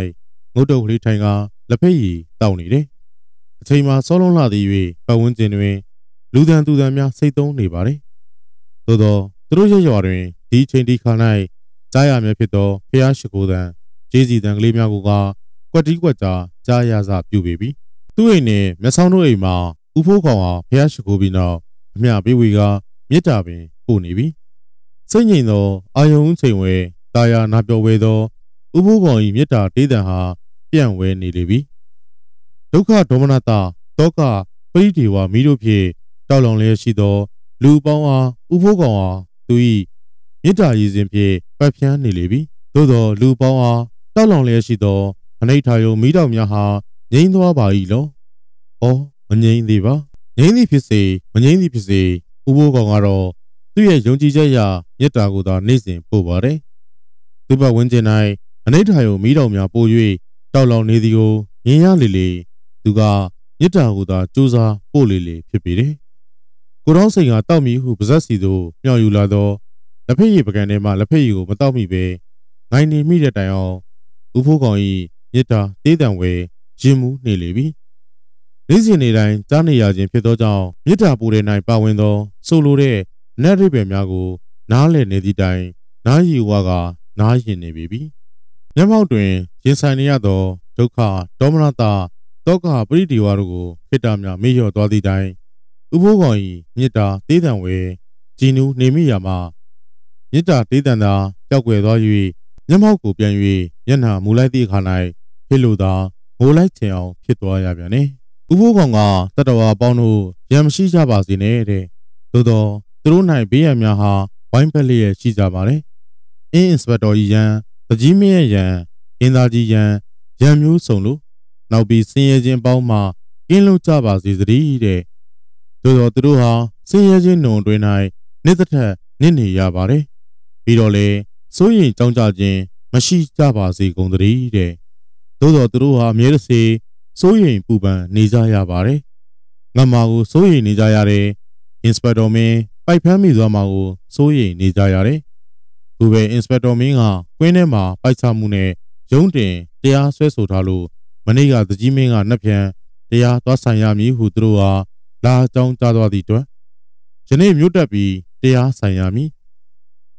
ငုတ်တုပ်ကလေးထိုင်ကလက်ဖက်ရည်တောက်နေတယ်အချိန်မှာဆောလုံးလှသည်၍ပတ်ဝန်းကျင်တွင်လူသံသူသံများစိတ်သုံးနေပါသည်။သို့သောသူတို့ရဲ့ရွာတွင်ဒီအချိန်ဒီခါ၌ကြားရမည်ဖြစ်သောဖျားရှိခိုးသံခြေစီသံကလေးများကိုကကွက်တီးကွက်ကြားကြားရစပြုပေပြီ။သူ့အိမ်နှင့်မျက်စောင်းတို့အိမ်မှာဥဖိုးကောင်အောင်ဖျားရှိခိုးပြီးနောက်အမျှပေးဝေကမြစ်တာပင်ပို့နေပြီ။စိတ်ငြိမ်သောအာယုံချိန်ဝဲတာယာနာပြောဝဲသောဥဖိုးကောင်၏မြစ်တာတေးသံဟာပြန့်ဝဲနေလေပြီ။ဒုက္ခဒေါမနတာတောကပရိဒေဝမိတို့ဖြင့်တောက်လောင်လျက်ရှိသောလူပေါင်းအားဥဖိုးကောင်အားသူ၏မေတ္တာရည်စဉ်ဖြင့်ပတ်ဖြန်းနေလေပြီသို့သောလူပေါင်းအားတောက်လောင်လျက်ရှိသောအနိဋ္ဌာယုံမိတော်များဟာငြိမ်းသွားပါ၏လော။ဩမငြိမ်းသေးပါ။ငြိမ်းသည်ဖြစ်စေမငြိမ်းသည်ဖြစ်စေဥဖိုးကောင်ကတော့သူ့ရဲ့ယုံကြည်ချက်အရမေတ္တာကိုသာနေ့စဉ်ပို့ပါတယ်။သူ့ဘဝဝင်ကျင်၌အနိဋ္ဌာယုံမိတော်များပို့၍တောက်လောင်နေသည်ကိုမြင်ရလေလေသူကမြစ်တာဟူသာစူးစားပို့လေလေ ဖြစ်ပေတယ်။ကိုတော့စိန်ကတောက်မီဟုပါဇက်စီတို့မြောက်ယူလာသောလက်ဖက်ရည်ပကံထဲမှလက်ဖက်ရည်ကိုမတောက်မိပဲငိုင်းနေမိတဲ့တိုင်အောင်ဥဖိုးကောင်ဤမြစ်တာတေးတံဝဲရင်မူးနေလေပြီ။နေ့စဉ်နေတိုင်းကြားနေရခြင်းဖြစ်သောကြောင့်မြစ်တာပူတဲ့နိုင်ပါဝင်သောဆိုလိုတဲ့နတ်ရိပယ်များကို နားလည်နေသည့်တိုင် နားရီဝါကနားရင်နေပြီ။မျက်မှောက်တွင်ရင်ဆိုင်နေရသောဒုက္ခဒေါမနတာတောကပရိဒီဝါတို့ကိုခိတ္တမြမေ့လျော့သွားသည့်တိုင်ဥပိုးကောင်ဤမေတ္တာသေးတံဝေဂျီနူနေမိရာမှာမေတ္တာသေးတံသာကြောက်ွယ်သွား၍မျက်မှောက်ကိုပြန်၍မျက်နှာမူလိုက်သည့်အခါ၌ဖိလိုသာငိုလိုက်ချင်အောင်ဖြစ်သွားရပြန်တယ်။ဥပိုးကောင်ကတတဝါပေါင်းတို့ရံမရှိကြပါစေနဲ့တဲ့။သို့တော့သူတို့၌ဘေးရန်များဟာဝိုင်းဖက်လျက်ရှိကြပါတယ်။အင်းအင်စပက်တော်ကြီးရန်၊တကြီးမင်းရဲ့ရန်၊အင်းသားကြီးရန်၊ရန်မျိုးစုံလို့နောက်ပြီးဆင်းရဲခြင်းပေါင်းမှကင်းလွတ်ကြပါစေသတည်းတဲ့သို့တော်သူတို့ဟာဆင်းရဲခြင်းနှုံတွင်၌နှစ်သက်ထက်နစ်နေရပါတယ်ပြီးတော့လေစိုးရင်ကြောင်းကြခြင်းမရှိကြပါစေကုန်သတည်းတဲ့သို့တော်သူတို့ဟာအမြဲတစေစိုးရင်ပူပန်နေကြရပါတယ်ငမာကိုစိုးရင်နေကြရတယ်အင်စပက်တော်မင်းပိုက်ဖမ်းမိသွားမှာကိုစိုးရင်နေကြရတယ်သူပဲအင်စပက်တော်မင်းကကွင်းထဲမှာပိုက်ချမှုနဲ့ရုံးတင်တရားဆွဲဆိုထားလို့မနေ့ကသကြီးမင်းကနှစ်ပြန်တရားသွားဆိုင်ရမည်ဟုသူတို့အားလာအကြောင်းကြားသွားသည့်အတွက်ယနေ့မြို့တက်ပြီးတရားဆိုင်ရမည်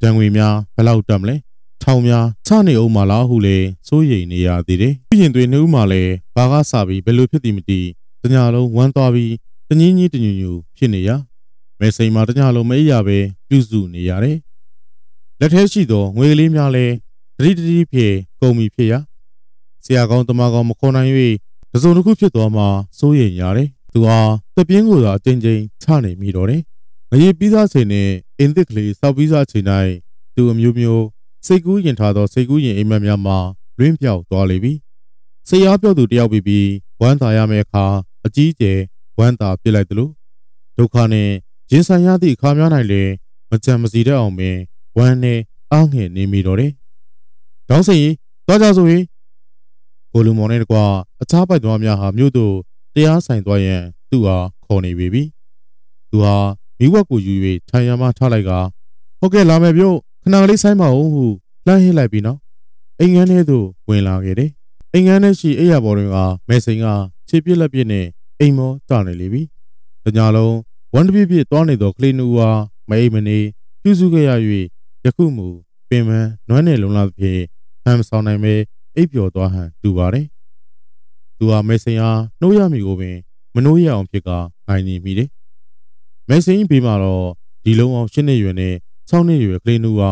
ဒံငွေများဘလောက်တက်မလဲထောင်များချနေအောင်မလားဟုလည်းစိုးရိမ်နေရသေးတယ်။ဥယျင်တွေနှုတ်မှလည်းဘာကစပြီးဘယ်လိုဖြစ်သည်မသိတညာလုံးဝမ်းသွားပြီးတငင်းကြီးတညူညူဖြစ်နေရမဲစိန်မှာတညာလုံးမအေးရပဲပြုစုနေရတယ်။လက်ထဲရှိသောငွေကလေးများလည်းတတိတတိဖြင့်ကုန်ပြီဖြစ်ရ။ဆရာကောင်းတမကောင်းမခေါ်နိုင်၍တစုံတစ်ခုဖြစ်သွားမှစိုးရိမ်ရတယ်။သူဟာတပြင်းကိုသာအကြိမ်ကြိမ်ချနေမိတော့တယ်။ငရေပြီးသားချိန်နဲ့အင်သစ်ကလေးစောက်ပြီးသားချိန်တိုင်းသူအမျိုးမျိုးစိတ်ကူးရင်ထားသောစိတ်ကူးရင်အိမ်မက်များမှာလွင့်ပြောက်သွားလေပြီ။ဆရာပြောသူတယောက်ပြီးပြီးဝမ်းသာရမယ့်အခါအကြီးကျယ်ဝမ်းသာပြစ်လိုက်သလိုဒုက္ခနဲ့ရင်ဆိုင်ရသည့်အခါများ၌လည်းမကြံမစီတတ်အောင်ပင်ဝမ်းနဲ့အားငယ်နေမိတော့တယ်။တောင်းစင်ရင်သွားကြဆိုရင်ဂိုလူမွန်နဲ့တကွအခြားပိုက်သမားများဟာမြို့သို့တရားဆိုင်သွားရန်သူ့အားခေါ်နေပေပြီ။သူဟာမိဝက်ကိုယူ၍ထိုင်ရမထားလိုက်ကဟုတ်ကဲ့လာမယ်ပြို့ခဏကလေးဆိုင်ပါဦးဟုလှမ်းဟစ်လိုက်ပြီးနောက်အိမ်ငန်းထဲသို့ဝင်လာခဲ့တယ်။အိမ်ငန်းထဲရှိအိယာပေါ်တွင်ကမဲစိန်ကခြေပြက်လက်ပြက်နဲ့အိမ်မောတာနေလေပြီ။တညာလုံးဝမ်းတပြည့်ပြည့်သွားနေသောကလေးနှူအားမအိမ်မနေပြုစုခဲ့ရ၍ယခုမူပင်ပန်းနွမ်းနယ်လုံလာသဖြင့်ဖမ်းဆောင်နိုင်ပေအိပ်ပျော်သွားဟန်တူပါတယ်။သူဟာမေဆင်အားနှိုးရမိကိုပင် မနှိုးရအောင်ဖြစ်ကနိုင်နေမိတယ်။မေဆင်ပြီးမှတော့ဒီလုံးအောင်ရှင်းနေရွယ်နဲ့ဆောင်းနေရွယ်ကလေးနူဟာ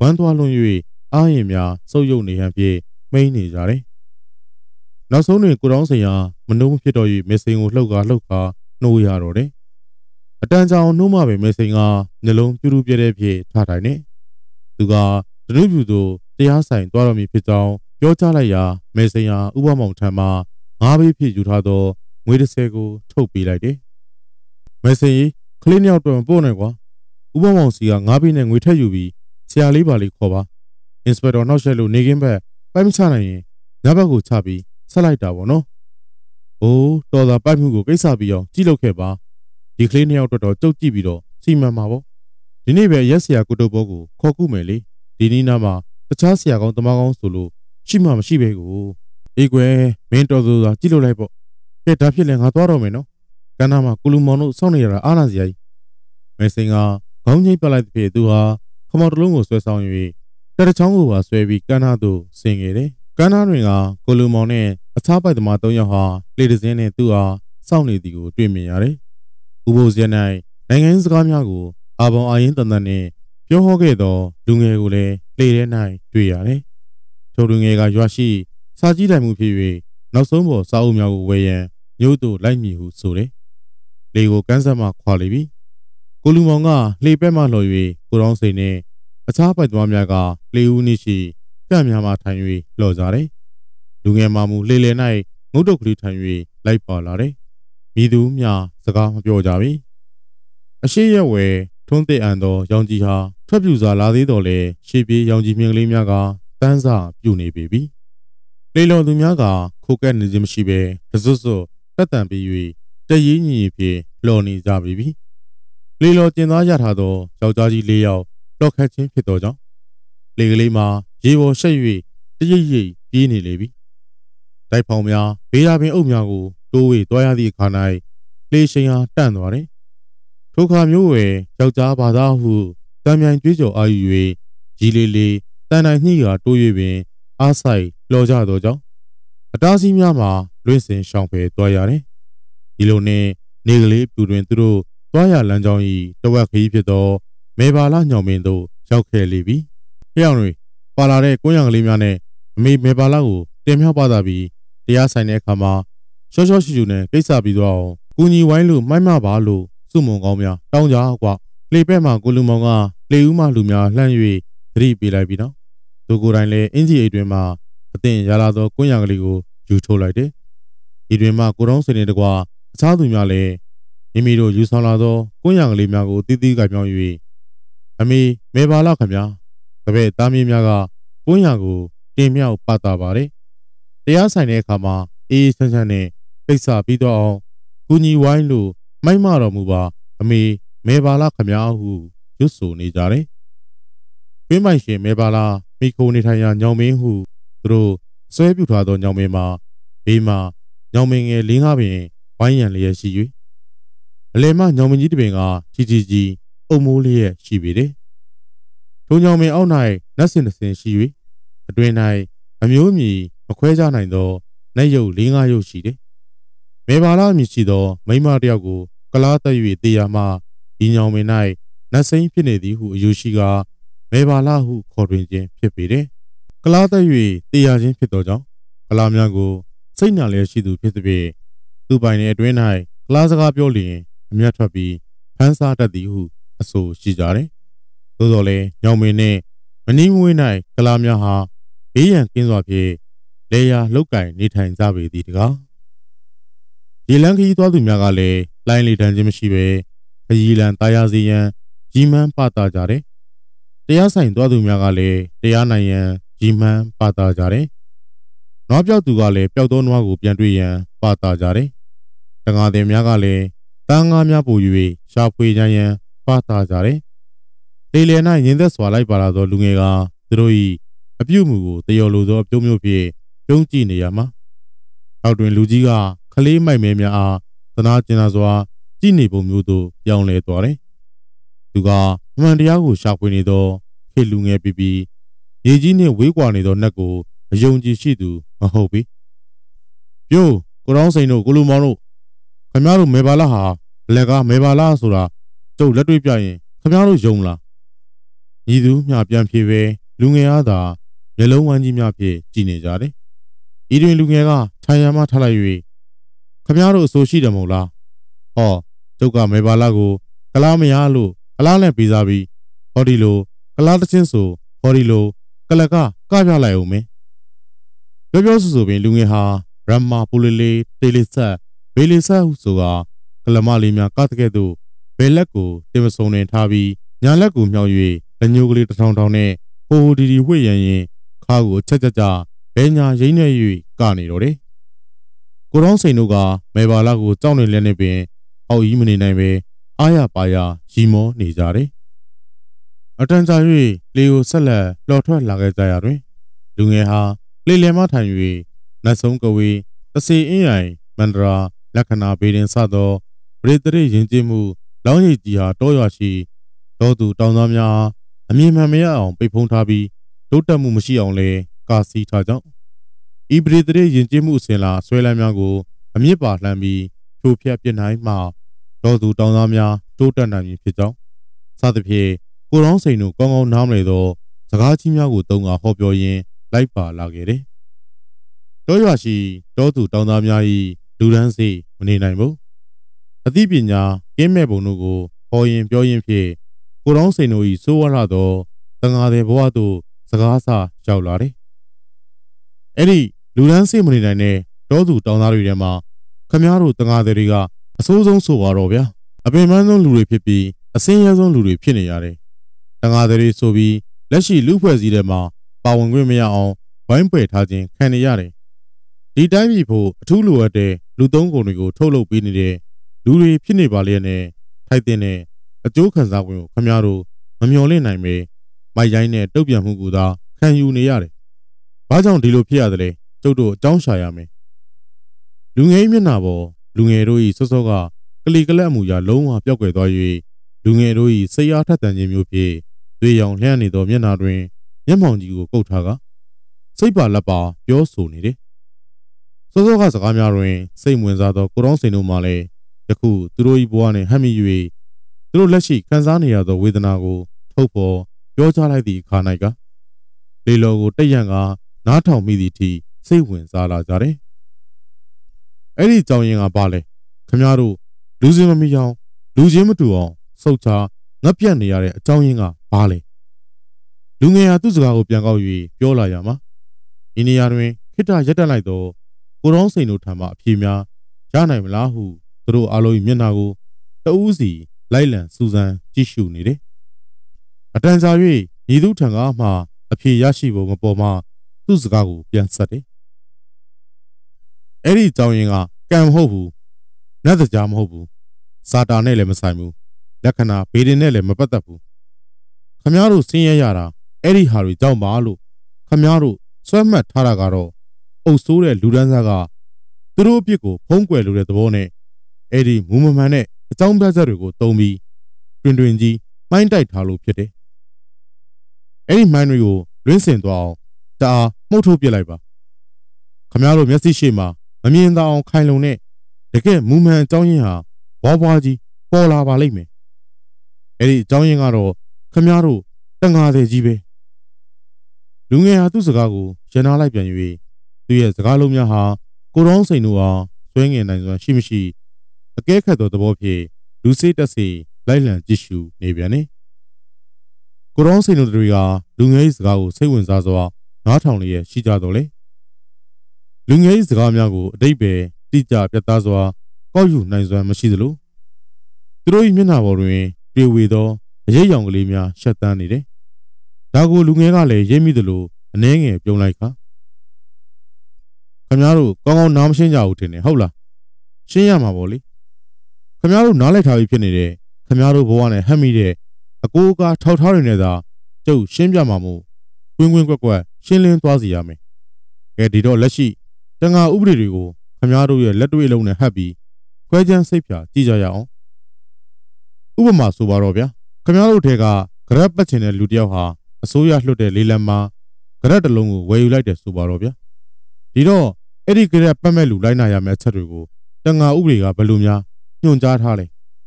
ဝမ်းသွားလွန်၍အားရင်များစုပ်ယုပ်နေဟန်ဖြင့်မိန်နေကြတယ်။နောက်ဆုံးတွင်ကိုတောင်းစင်ဟာမနှိုးမဖြစ်တော့၍မေဆင်ကိုလှုပ်ကားလှုပ်ကားနှိုးရတော့တယ်။အတန်ကြာအောင်နှိုးမှပဲမေဆင်ကမျိုးလုံးပြူးပြူးပြဲတဲ့ဖြင့်ထထိုင်နေ။သူကဒနုပြူသို့တရားဆိုင်သွားတော်မူဖြစ်ကြောင်းပြောကြားလိုက်ရာမေစင်ယာဥပမောင်ထံမှငါးဘေးဖြစ်ယူထားသောငွေ30ကို ထုတ်ပေးလိုက်တယ်။မေစင်ကြီးကလေးမြောက်တော်ပို့နေကွာ။ဥပမောင်စီကငါးဘေးနဲ့ငွေထက်ယူပြီးဆရာလေးပါလေးခေါ်ပါ။အင်စပက်တော်နောက်ဆက်လို့နေကင်းဘက်ပိုက်မချနိုင်ရင်ညဘက်ကိုချပြီးဆက်လိုက်တာပေါ့နော်။အိုးတော်သာပိုက်မှုကိုကိစ္စပြီးအောင်ကြည့်လုပ်ခဲ့ပါ။ဒီကလေးနှစ်ယောက်တော်တော်ကြုတ်ကြည့်ပြီးတော့စီမံပါပေါ့။ဒီနေ့ပဲရက်ဆရာကုတုဘောကိုခေါ်ကုမယ်လေ။ဒီနေ့နားမှာတခြားဆရာကောင်းတမကောင်းဆိုလို့ရှိမှမရှိပဲကိုအေးကွယ်မင်းတော်ဆိုတာကြည့်လို့လိုက်ပေါ့ကဲဒါဖြစ်လဲငါသွားတော့မယ်နော်ကန္နာမှာကုလူမောင်တို့စောင့်နေရတာအားနာစရာကြီးမေစင်ကခေါင်းကြီးပလိုက်တဲ့ဖြစ်သူဟာခမောက်တလုံးကိုဆွဲဆောင်၍တရချောင်းကိုပါဆွဲပြီးကန္နာသို့ဆင်ခဲ့တယ်ကန္နာတွင်ကကုလူမောင်နဲ့အခြားပိုက်သမား၃ယောက်ဟာလေတစင်းနဲ့သူ့ဟာစောင့်နေသည်ကို တွေ့မြင်ရတယ်ဥပုဇ္ဇ၌နိုင်ငံစကားများကိုအာဘောင်အာရင်တန်တန်နဲ့ပြောဟောခဲ့သောလူငယ်ကိုလည်းလေထဲ၌တွေ့ရတယ်ချိုလူငယ်ကရွာရှိစာကြည့်တိုင်မှုဖြစ်၍နောက်ဆုံးပေါ်စာအုပ်များကိုဝယ်ရန်မြို့သို့လိုက်မည်ဟုဆိုတယ်။လေကိုကန်းဆက်မှခွာလေပြီ။ကိုလူမောင်က လေပဲ့မှလှော်၍ကိုတောင်းစိန်နှင့်အခြားပိုက်သွားများကလေဦးနှင့်ရှိကံ့များမှထိုင်၍လှော်ကြတယ်။လူငယ်မာမူလေလေ၌ငုတ်တုတ်ကလေးထိုင်၍လိုက်ပါလာတယ်။မိသူမျှစကားမပြောကြပြီ။အရှိရဲ့ဝယ်ထွန်းတဲ့အံသော ရောင်ကြီးဟာထွက်ပြူစွာလာသေးတော်လဲရှေးပြေးရောင်ကြီးမြင်ကလေးများကတန်းစာပြုနေပေပြီ။လေလွန်သူများကခိုကက်နေခြင်းမရှိဘဲတစွတ်စွတ်တက်တန်ပြီး၍တရည်ညီဖြင့်လော်နေကြပြီပြီ။လေလွန်ကျင်သားရထားသောယောက်ျားကြီး၄ယောက်တော့ခတ်ခြင်းဖြစ်တော်ကြောင့်လေကလေးမှာရေပေါ်ဆက်၍တရိပ်ရိပ်ပြေးနေလေပြီ။တိုက်ဖောင်များဘေးရာပင်အုပ်များကိုတိုးဝေသွားရသည့်အခါ၌လေရှင်ဟာတန့်သွားတယ်။ထိုအခါမျိုးဝယ်ယောက်ျားဘာသာဟုတံမြန်ကြွေးကြော်အာယူ၍ကြီးလေးလေးတန်တိုင်ညှိရာတိုး၍ပင်အားဆိုင်လော်ကြသောကြောင့်အတားစီးများမှာလွင့်စင်ရှောင်ဖယ်သွားရတယ်။ဒီလိုနဲ့နေကလေးပြူတွင်သူတို့သွားရလမ်းကြောင်းဤတဝက်ခီးဖြစ်သောမေဘာလာညောင်မင်းတို့ရောက်ခဲ့လေပြီ။ဖျောင်းတွေပါလာတဲ့ကွန်းရောင်ကလေးများနဲ့အမေမေဘာလာကိုတင်မြောက်ပါတာပြီးတရားဆိုင်တဲ့အခါမှာရှော့ရှော့ရှူရှူနဲ့ကိစ္စပြီးတော့အောင်ကုညီဝိုင်းလို့မိုက်မပါလို့စုမုံကောင်းများတောင်းကြကွာလေပဲ့မှာကိုလူမောင်ကလေဦးမလူများလှမ်း၍သတိပေးလိုက်ပြီနော်သူကိုယ်တိုင်လည်းအင်ဂျီအိတ်တွင်မှအသင်ရလာသောကွန်းရံကလေးကိုယူထိုးလိုက်တယ်။ဤတွင်မှကိုတုံးစင်နေတကွာအခြားသူများလည်းမိမိတို့ယူဆောင်လာသောကွန်းရံကလေးများကိုတီးတီးကြပြောင်း၍အမေမေပါလောက်ခင်ဗျာတပည့်သားမင်းများကကွန်းရံကိုတင်မြောက်ပတ်တာပါတယ်။တရားဆိုင်တဲ့အခါမှာအေးအေးဆန်းဆန်းနဲ့ပိတ်စာပြီးတော့အောင်ကုညီဝိုင်းလို့မိုက်မတော်မူပါ အမေမေပါလာခမ ्या ဟုရွတ်ဆိုနေကြတယ်။တွင်းပိုင်ရှင်မေပါလာမိခိုနေထိုင်ရာညောင်မင်းဟုသူတို့ဆွဲပြုထားသောညောင်မင်းမှာဘေးမှာညောင်မင်းငယ်လင်းကားပင်ဝိုင်းရံလျက်ရှိ၍အလယ်မှညောင်မင်းကြီးတပင်ကကြီးကြီးကြီးအုံမိုးလျက်ရှိပေတယ်။ထိုညောင်မင်းအောက်၌နတ်စင်တစင်ရှိ၍အတွင်၌အမျိုးမည်မခွဲခြားနိုင်သောနတ်ရုပ်လင်းကားရုပ်ရှိတယ်။မေဘာလာမည်ရှိသောမိမတယောက်ကိုကလားတက်၍တေးရမှဒီညောင်မင်း၌နတ်စိမ့်ဖြစ်နေသည်ဟုအယူရှိကားမေဘာလာဟုခေါ်တွင်ခြင်းဖြစ်ပေတယ်။ကလားသက်၍တရားခြင်းဖြစ်သောကြောင့်ကလားများကိုစိတ်နာလျက်ရှိသူ ဖြစ်သဖြင့်သူပိုင်တဲ့အတွင်း၌ကလားစကားပြောလျင်အမျက်ထွက်ပြီးဖန်ဆာတတ်သည်ဟု အဆိုရှိကြတယ်။သို့တော်လည်းညောင်မင်းနှင့်မင်းမွေး၌ကလားများဟာဘေးရန်ကင်းစွာဖြင့်လေယာလောက်ကင်နေထိုင်ကြပေသည်တကား။ဒီလန်ခီးသွားသူများကလည်းလိုင်းလေတန်းခြင်းမရှိဘဲခရီးလန်တာယာစီရန်ကြီးမန်းပတာကြတယ်တရားဆိုင်သွားသူများကလည်းတရားနိုင်ရန်ရည်မှန်းပါတာကြတယ်။နွားပြောက်သူကလည်းပျောက်သောနွားကို ပြန်တွေ့ရန်ပါတာကြတယ်။တံငါသည်များကလည်းတန်းငါးများပူ၍ရှာဖွေကြရန်ပါတာကြတယ်။လေလေ၌ရင်သက်စွာလိုက်ပါလာသော လူငယ်ကသူတို့၏အပြုမူကိုတယောလိုသော ပြုံးမျိုးဖြင့်ပြုံးကြည့်နေရမှာ။နောက်တွင် လူကြီးကကလေးမိုက်မဲများအားသနာကျင်နာစွာ ကြည်နေပုံမျိုးသို့ပြောင်းလဲသွားတယ်။သူကအမှန်တရားကိုရှာဖွေနေသောခေလူငယ်ပီပီရေကြီးနှင့်ဝေးကွာနေသောနှက်ကိုအယုံကြည်ရှိသူမဟုတ်ပေ။ယိုးကိုရောင်းစိန်တို့ကိုလူမောင်တို့ခမားတို့မေဘာလာဟာဘလက်ကမေဘာလာဆိုတာကျုပ်လက်တွေ့ပြရင် ခမားတို့ယုံလား။ညီသူမျှပြန်ဖြေပဲလူငယ်အားသာမျိုးလုံးဝမ်းကြီးများဖြင့်ကြည်နေကြတယ်။ဤတွင်လူငယ်ကထိုင်ရန်မှထလိုက်၍ခမားတို့အဆိုရှိတယ်မဟုတ်လား။ဟောကျုပ်ကမေဘာလာကိုကလားမရလို့အလားနဲ့ပေးစားပြီးဟောဒီလို ကလားတချင်းဆိုဟောဒီလို ကလကကပြလိုက်အောင်မင်းပြောပြောဆိုဆိုပင် လူငယ်ဟာရမ္မာပူလီလီတေလီဆက်ဘေလီဆက်ဟုဆိုကကလမလေးများကတကဲ့သို့ဘဲလက်ကိုတင်မဆုံတွင်ထားပြီးညာလက်ကိုမြှောက်၍လက်ညှိုးကလေးတစ်ထောင်ထောင်နဲ့ဟိုဟိုဒီဒီဝှေ့ရန်ရင်ခါကိုချက်ချက်ကြဘဲညာရိမ့်နေ၍ကနေတော့တယ်ကိုရောင်းစိန်တို့ကမေဘာလာကိုကြောက်နေလဲနေပင် အောက်ကြီးမနေနိုင်ပဲအာရပါရရီမောနေကြတယ်အတန်ကြာ၍လေကိုဆက်လက်လှော်ထွက်လာခဲ့ကြရတွင်လူငယ်ဟာလေလယ်မှထိုင်၍နတ်ဆုံးကဝေသစီအင်းရိုင်မန္တရာလက္ခဏာဘေဒင်စသောပရိသရိယဉ်ကျေးမှုလောင်းရည်ကြီးဟာတောရွာရှိတောသူတောင်သားများအမြင်မှန်မရအောင်ပိတ်ဖုံးထားပြီးတိုးတက်မှုမရှိအောင်လဲကာစီထားကြောင်းဤပရိသရိယဉ်ကျေးမှုအစဉ်လာဆွဲလမ်းများကို အမြင့်ပါလှမ်းပြီးထိုဖျက်ပြစ်နိုင်မှတော်သူတောင်သားများတိုးတက်နိုင်မည်ဖြစ်ကြောင်းစသဖြင့်ကိုရောင်းစိန်တို့ကောင်းကောင်းနားမလည်သောစကားကြီးများကိုတုံးကဟောပြောရင်းလိုက်ပါလာခဲ့တယ်။တောရွာရှိတောသူတောင်သားများ၏လူဒန်းစီမနေနိုင်ဘူး။အသိပညာကင်းမဲ့ပုံတို့ကို ဟောရင်ပြောရင်ဖြင့်ကိုရောင်းစိန်တို့၏စိုးဝါရသောတန်ဃာတဲ့ဘဝသို့စကားဆရောက်လာတယ်။အဲ့ဒီလူဒန်းစီမနေနိုင်တဲ့တောသူတောင်သားတွေထဲမှာခမားတို့တန်ဃာတွေကအဆိုးဆုံးဆိုပါတော့ဗျာအပင်ပန်းဆုံးလူတွေဖြစ်ပြီးအစင်းရဲဆုံးလူတွေဖြစ်နေရတယ်တန်ခါတွေဆိုပြီးလက်ရှိလူဖွဲ့စည်းတဲ့မှာပါဝင်ခွင့်မရအောင်ဝိုင်းပယ်ထားခြင်းခံနေရတယ်ဒီတိုင်းပြည်ဖို့အထူးလိုအပ်တဲ့လူသုံးကုန်တွေကိုထုတ်လုပ်ပေးနေတဲ့လူတွေဖြစ်နေပါလျက်နဲ့ထိုက်တင်တဲ့အကျိုးခံစားခွင့်ကိုခမရတို့မမျှော်လင့်နိုင်ပေမိုက်ရိုင်းနဲ့တုတ်ပြန်မှုကသာခံယူနေရတယ်။ဘာကြောင့်ဒီလိုဖြစ်ရသလဲကျုပ်တို့အကြောင်းရှာရမယ်။လူငယ်မျက်နှာပေါ်လူငယ်တို့၏စောစောကကလီကလတ်အမှုရာလုံးဝပျောက်ကွယ်သွား၍လူငယ်တို့၏စိတ်အားထက်သန်ခြင်းမျိုးဖြင့်သွေးရောင်လျှံ့နေသောမျက်နှာတွင်မျက်မှောင်ကြီးကိုကုတ်ထားကစိတ်ပါလက်ပါပြောဆိုနေတယ်။စောစောကစကားများတွင်စိတ်ဝင်စားသောကိုရောင်းစိန်တို့မှလည်းယခုသူတို့၏ဘဝနှင့်ဟပ်မိ၍သူတို့လက်ရှိခံစားနေရသော ဝေဒနာကို ထုတ်ဖော်ပြောကြားလိုက်သည့်အခါ၌ကလေလောကိုတက်ရန်ကနားထောင်မိသည့်အထိစိတ်ဝင်စားလာကြတယ်။အဲ့ဒီကြောင်ရင်ကပါလဲခမများတို့လူစင်မမီအောင်လူချင်းမတူအောင်စုတ်ချငက်ပြတ်နေရတဲ့အကြောင်းရင်းကဘာလဲလူငယ်ဟာသူ့စကားကိုပြန်ကောက်၍ပြောလာရမှာဒီနေရာတွင်ခိတရက်တက်လိုက်တော့ကိုရောင်းစိန်တို့ထံမှ အဖြေများရနိုင်မလားဟုသူတို့အားလုံးမျက်နှာကိုတဦးစီလိုက်လံစူဇန်ကြည့်ရှုနေတယ်အတန်ကြာ၍ညီသူထံကမှအဖြေရရှိဖို့မပေါ်မှ သူ့စကားကိုပြန်ဆက်တယ်အဲ့ဒီအကြောင်းရင်းကကံမဟုတ်ဘူးနတ်စကြာမဟုတ်ဘူးစာတာနဲ့လည်းမဆိုင်ဘူးလက္ခဏာဘေးတင်နဲ့လည်းမပတ်သက်ဘူးခမားတို့ဆင်းရဲရတာအဲ့ဒီဟာတွေကြောင့်ပါလို့ခမားတို့စွဲမှတ်ထားတာကတော့အုပ်ဆိုးတဲ့လူဒန်းစားကသူတို့အပြစ်ကိုဖုံးကွယ်လိုတဲ့သဘောနဲ့အဲ့ဒီမူမမှန်တဲ့အကြောင်းပြချက်တွေကိုတုံးပြီးတွင်တွင်ကြီးမိုင်းတိုက်ထားလို့ဖြစ်တယ်အဲ့ဒီမိုင်းတွေကိုလွှင့်စင်သွားအောင်တအားမှုတ်ထုတ်ပစ်လိုက်ပါခမားတို့မျက်စိရှိမှာမမြင်သာအောင်ခိုင်လုံတဲ့တကယ်မူမှန်အကြောင်းရင်းဟာဘွားဘွားကြီးပေါ်လာပါလိမ့်မယ်အဲ့ဒီအကြောင်းရင်းကတော့ခမားတို့တန်ငါသေးကြီးပဲလူငယ်ဟာသူ့စကားကိုရနာလိုက်ပြန်၍သူ့ရဲ့စကားလုံးများဟာကိုရောင်းစိန်တို့အားဆွဲငင်နိုင်စွာရှိမရှိအကဲခတ်သောသဘောဖြင့်လူစိတ်တက်စီလိုက်လံကြည့်ရှုနေပြန်နေကိုရောင်းစိန်တို့တွေကလူငယ်၏စကားကိုစိတ်ဝင်စားစွာနားထောင်လျက်ရှိကြတော့လေ။လူငယ်၏စကားများကိုအတိတ်ပဲတိကျပြတ်သားစွာကောက်ယူနိုင်စွမ်းမရှိသလိုသူတို့၏မျက်နှာပေါ်တွင်ပြေဝေသောအရေးရောင်ကလေးများရှက်တန်းနေတယ်။ဒါကိုလူငယ်ကလည်းရိပ်မိသလိုအနှဲငယ်ပြုံးလိုက်ခါခင်ဗျားတို့ကောင်းကောင်းနားမရှင်းကြဘူးထင်တယ်ဟုတ်လားရှင်းရမှာပေါ့လေခင်ဗျားတို့နားလိုက်ထားပြီးဖြစ်နေတယ်ခင်ဗျားတို့ဘဝနဲ့ဟက်မိတဲ့အကိုအကားထောက်ထားတွေနဲ့သာကျုပ်ရှင်းပြမှာမို့တွင်းတွင်းကွက်ကွက်ရှင်းလင်းသွားစီရမယ်ကဲဒီတော့လက်ရှိတန်ခါဥပဒေတွေကိုခမားတို့ရဲ့လက်တွေ့လုံးနဲ့ဟပ်ပြီးခွဲခြမ်းစိတ်ဖြာကြည့်ကြရအောင်ဥပမာဆိုပါတော့ဗျာခမားတို့ထဲကဂရက်ပတ်ချင်တဲ့လူတယောက်ဟာအစိုးရလွှတ်တဲ့လေးလံမှာဂရက်တစ်လုံးကိုဝယ်ယူလိုက်တယ်ဆိုပါတော့ဗျာဒီတော့အဲ့ဒီဂရက်ပတ်မဲ့လူလိုက်နာရမယ့်အချက်တွေကိုတန်ခါဥပဒေကဘယ်လိုများညွှန်ကြားထားလဲ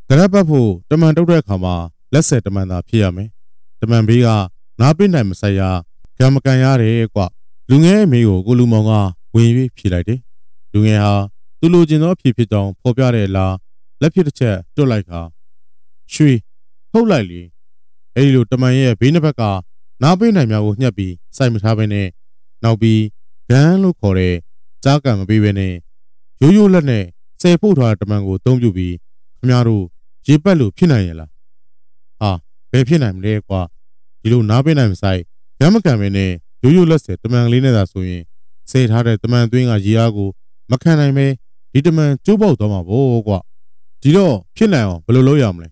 ဂရက်ပတ်ဖို့တမန်တုတ်တဲ့အခါမှာလက်ဆက် တမန်သာဖြစ်ရမယ်တမန်ဘေးကနားပိနိုင်မဆိုင်ရကံမကန်ရတယ်ကွလူငယ်အမေကို ကိုလူမောင်ကဝင်၍ဖြေလိုက်တယ်။လူငယ်ဟာသူလိုချင်သောဖြေဖြစ်ကြောင်းဖော်ပြတဲ့အလားလက်ဖြစ်တစ်ချက်တွတ်လိုက်ခါရွှေထုတ်လိုက်လေအဲဒီလိုတမန်ရဲ့ဘေးနှစ်ဘက်ကနားပေးနိုင်များကိုညှက်ပြီးစိုက်မထားဘဲနဲ့နောက်ပြီးဂန်းလို့ခေါ်တဲ့ကြားကံမပေးဘဲနဲ့ရိုးရိုးလက်နဲ့ဆယ်ဖို့ထားတဲ့တမန်ကိုအုံပြုပြီးခမရတို့ရေပက်လို့ဖြစ်နိုင်ရလားဟာဘယ်ဖြစ်နိုင်မလဲကွာဒီလိုနားပေးနိုင်မဆိုင်ရမ်းမကန်ပဲနဲ့ရိုးရိုးလက်ဆယ်တမန်ကလေးနဲ့သာဆိုရင်ဆဲထားတဲ့တမန်သွင်းကရေအားကိုမခံနိုင်ပဲဒီတမန်ကျိုးပေါက်သွားမှာပေါ့ကွာဒီတော့ဖြစ်နိုင်အောင်ဘယ်လိုလုပ်ရမလဲ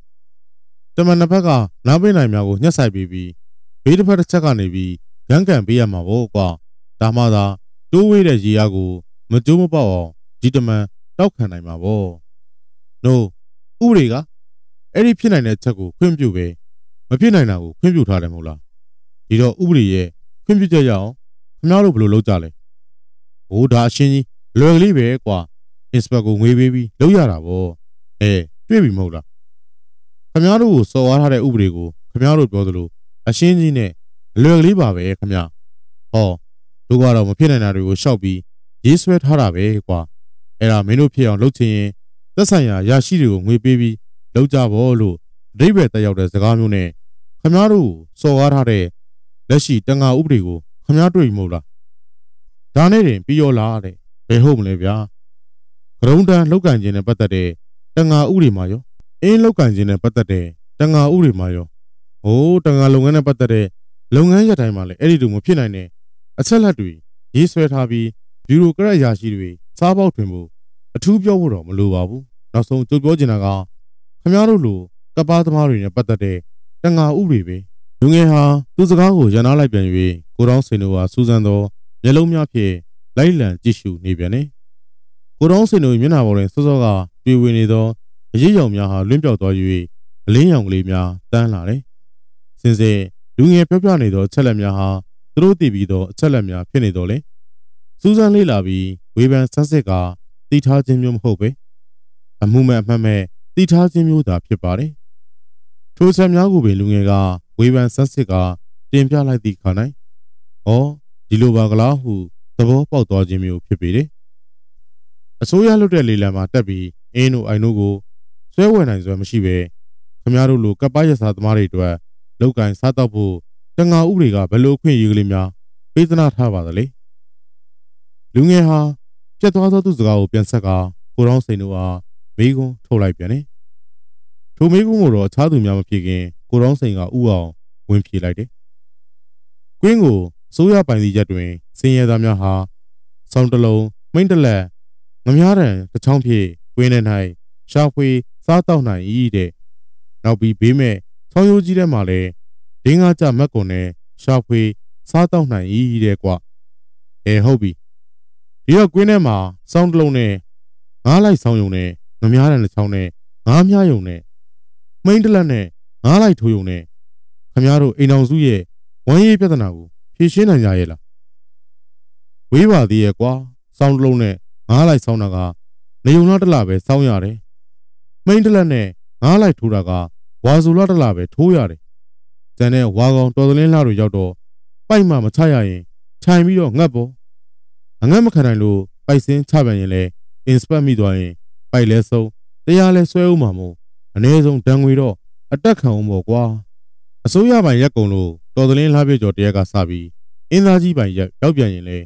တမန်တစ်ဖက်ကနားပင်းနိုင်များကိုညှက်ဆိုင်ပြီးပြီးဘေးတစ်ဖက်တစ်ချက်ကနေပြီးဂန်းကန်ပေးရမှာပေါ့ကွာဒါမှသာတိုးဝေးတဲ့ရေအားကိုမကျိုးမပေါက်အောင်ဒီတမန်တောက်ခံနိုင်မှာပေါ့ no ဥပဒေကအဲ့ဒီဖြစ်နိုင်တဲ့ချက်ကိုခွင့်ပြုပဲမဖြစ်နိုင်တာကိုခွင့်ပြုထားတယ်မဟုတ်လားဒီတော့ဥပဒေရဲ့ခွင့်ပြုချက်ရအောင်ခင်ဗျားတို့ဘယ်လိုလုပ်ကြလဲဟိုဒါအရှင်ကြီးလွယ်ကလေးပဲကွာ inspector ငွေပေးပြီးလုပ်ရတာဗောအဲတွေ့ပြီမဟုတ်လားခမရတို့ကိုစော်ဝါထားတဲ့ဥပဒေကိုခမရတို့ပြောသလိုအရှင်းကြီးနဲ့အလွယ်ကလေးပါပဲခမရဟောတို့ကတော့မဖြစ်နိုင်တာတွေကိုရှောက်ပြီးရေးဆွဲထားတာပဲကွာအဲ့ဒါမင်းတို့ဖြစ်အောင်လုပ်ချင်ရင်သက်ဆိုင်ရာရရှိတွေကိုငွေပေးပြီးလုပ်ကြပါလို့အဓိပ္ပာယ်တက်ရောက်တဲ့စကားမျိုးနဲ့ခမရတို့ကိုစော်ကားထားတဲ့လက်ရှိတန်ခါဥပဒေကိုခမရတွေ့ပြီမဟုတ်လားဒါနဲ့တင်ပြီးရောလားတဲ့ဘယ်ဟုတ်မလဲဗျာကရုံတန်လောက်ကန်ခြင်းနဲ့ပတ်သက်တဲ့တန်ငါဥတွေမှာရောအင်းလောက်ကန်ခြင်းနဲ့ပတ်သက်တဲ့တန်ငါဥတွေမှာရောဟိုးတန်ငါလုပ်ငန်းနဲ့ပတ်သက်တဲ့လုပ်ငန်းရတိုင်းမှာလည်းအဲ့ဒီလိုမဖြစ်နိုင်တဲ့အချက်လက်တွေရေးဆွဲထားပြီးဘီရိုကရက်ရာရှိတွေစားပေါက်တွင်ဖို့အထူးပြောဖို့တော့မလိုပါဘူးနောက်ဆုံးကြိုပြောချင်တာကခမားတို့လိုကပားသမားတွေနဲ့ပတ်သက်တဲ့တန်ငါဥတွေပဲလူငယ်ဟာသူစကားကိုရန်နာလိုက်ပြန်၍ကိုတောင်းစင်တို့ဟာစူးစမ်းသောမျက်လုံးများဖြင့်လိုက်လံကြည့်ရှုနေပြန်တယ်။ကိုတောင်းစင်တို့မျက်နှာပေါ်တွင်စောစောကတွေ့ဝင်နေသောအရေးရောင်များဟာလွင့်ပြောက်သွား၍အလင်းရောင်ကလေးများတန်းလာတယ်။စင်စင်လူငယ်ပြောပြနေသောအချက်လက်များဟာသူတို့သိပြီးသောအချက်လက်များဖြစ်နေတော့လေ။စူးစမ်းလေ့လာပြီးဝေဖန်ဆန်းစစ်ကသိထားခြင်းမျိုးမဟုတ်ပဲ။အမှုမဲ့အမှတ်မဲ့သိထားခြင်းမျိုးသာဖြစ်ပါတယ်။ထိုချက်များကိုပင်လူငယ်ကဝေဖန်ဆန်းစစ်ကတင်ပြလိုက်သည့်ခါ၌ဩဒီလိုပါကလားဟုသဘောပေါက်သွားခြင်းမျိုးဖြစ်ပေတယ်။အစိုးရလွတ်တဲ့လေလံမှာတက်ပြီးအင်းတို့အိုင်တို့ကိုဆွဲဝယ်နိုင်စွမ်းမရှိပဲခမားတို့လိုကပရစာသမားတွေအတွက်လောက်ကန်စားတော့ဖို့တငါဥပဒေကဘယ်လိုခွင့်ယူကလေးများပေးသနာထားပါသလဲ။လူငယ်ဟာပြတ်သွားသောသူစကားကိုပြန်ဆက်ကကိုရောင်းစိန်တို့အားမိကွန်းထုတ်လိုက်ပြန်တယ်။ထိုမိကွန်းကိုတော့အခြားသူများမဖြစ်ခင်ကိုရောင်းစိန်ကဥအောင်ဝင်ပြေးလိုက်တယ်။ကွင်းကိုစိုးရပိုင်စီရက်တွင်စင်ရသားများဟာဆောင်းတလုံးမိန့်တလက်ငများတံတချောင်းဖြင့်ဝင်းနေ၌ရှာဖွေစားတောက်နိုင်၏တဲ့နောက်ပြီးဘေးမဲ့ဆောင်းရိုးကြီးထဲမှာလည်းဒင်းကားကြမက်ကွန်နဲ့ရှာဖွေစားတောက်နိုင်၏တဲ့ကွအဲဟုတ်ပြီဒီတော့ကွင်းထဲမှာဆောင်းတလုံးနဲ့ငားလိုက်ဆောင်းယုံနဲ့ငများတံတချောင်းနဲ့ငားများယုံနဲ့မိန့်တလက်နဲ့ငားလိုက်ထိုးယုံနဲ့ခမားတို့အိမ်တော်စုရဲ့ဝမ်းရေးပြဿနာကိုရှင်းနိုင်ကြရဲ့လားဝေးပါသေးရဲ့ကွာစောင်းတလုံးနဲ့ငားလိုက်စောင်းတာကနေုံလားတလားပဲစောင်းရတယ်မိန်တလက်နဲ့ငားလိုက်ထိုးတာကဝါဆိုလားတလားပဲထိုးရတယ်ဇန်နဲ့ဝါကောင်တော်သလင်းလားတို့ရောက်တော့ပိုက်မှမချရရင်ထိုင်ပြီးတော့ငတ်ပေါ်အငတ်မခံနိုင်လို့ပိုက်စင်းချပြန်ရင်လဲအင်စပတ်မိသွားရင်ပိုက်လဲဆုံးတရားလဲဆွဲဦးမှာမို့အ ਨੇ ဆုံးဒဏ်ငွေတော့အတက်ခံအောင်ပေါ့ကွာ အစိုးရပိုင်ရက်ကုန်လို့တော်သလင်းလှပြကျော်တရက်ကစပြီးအင်းသားကြီးပိုင်ရက်ရောက်ပြန်ရင်လေ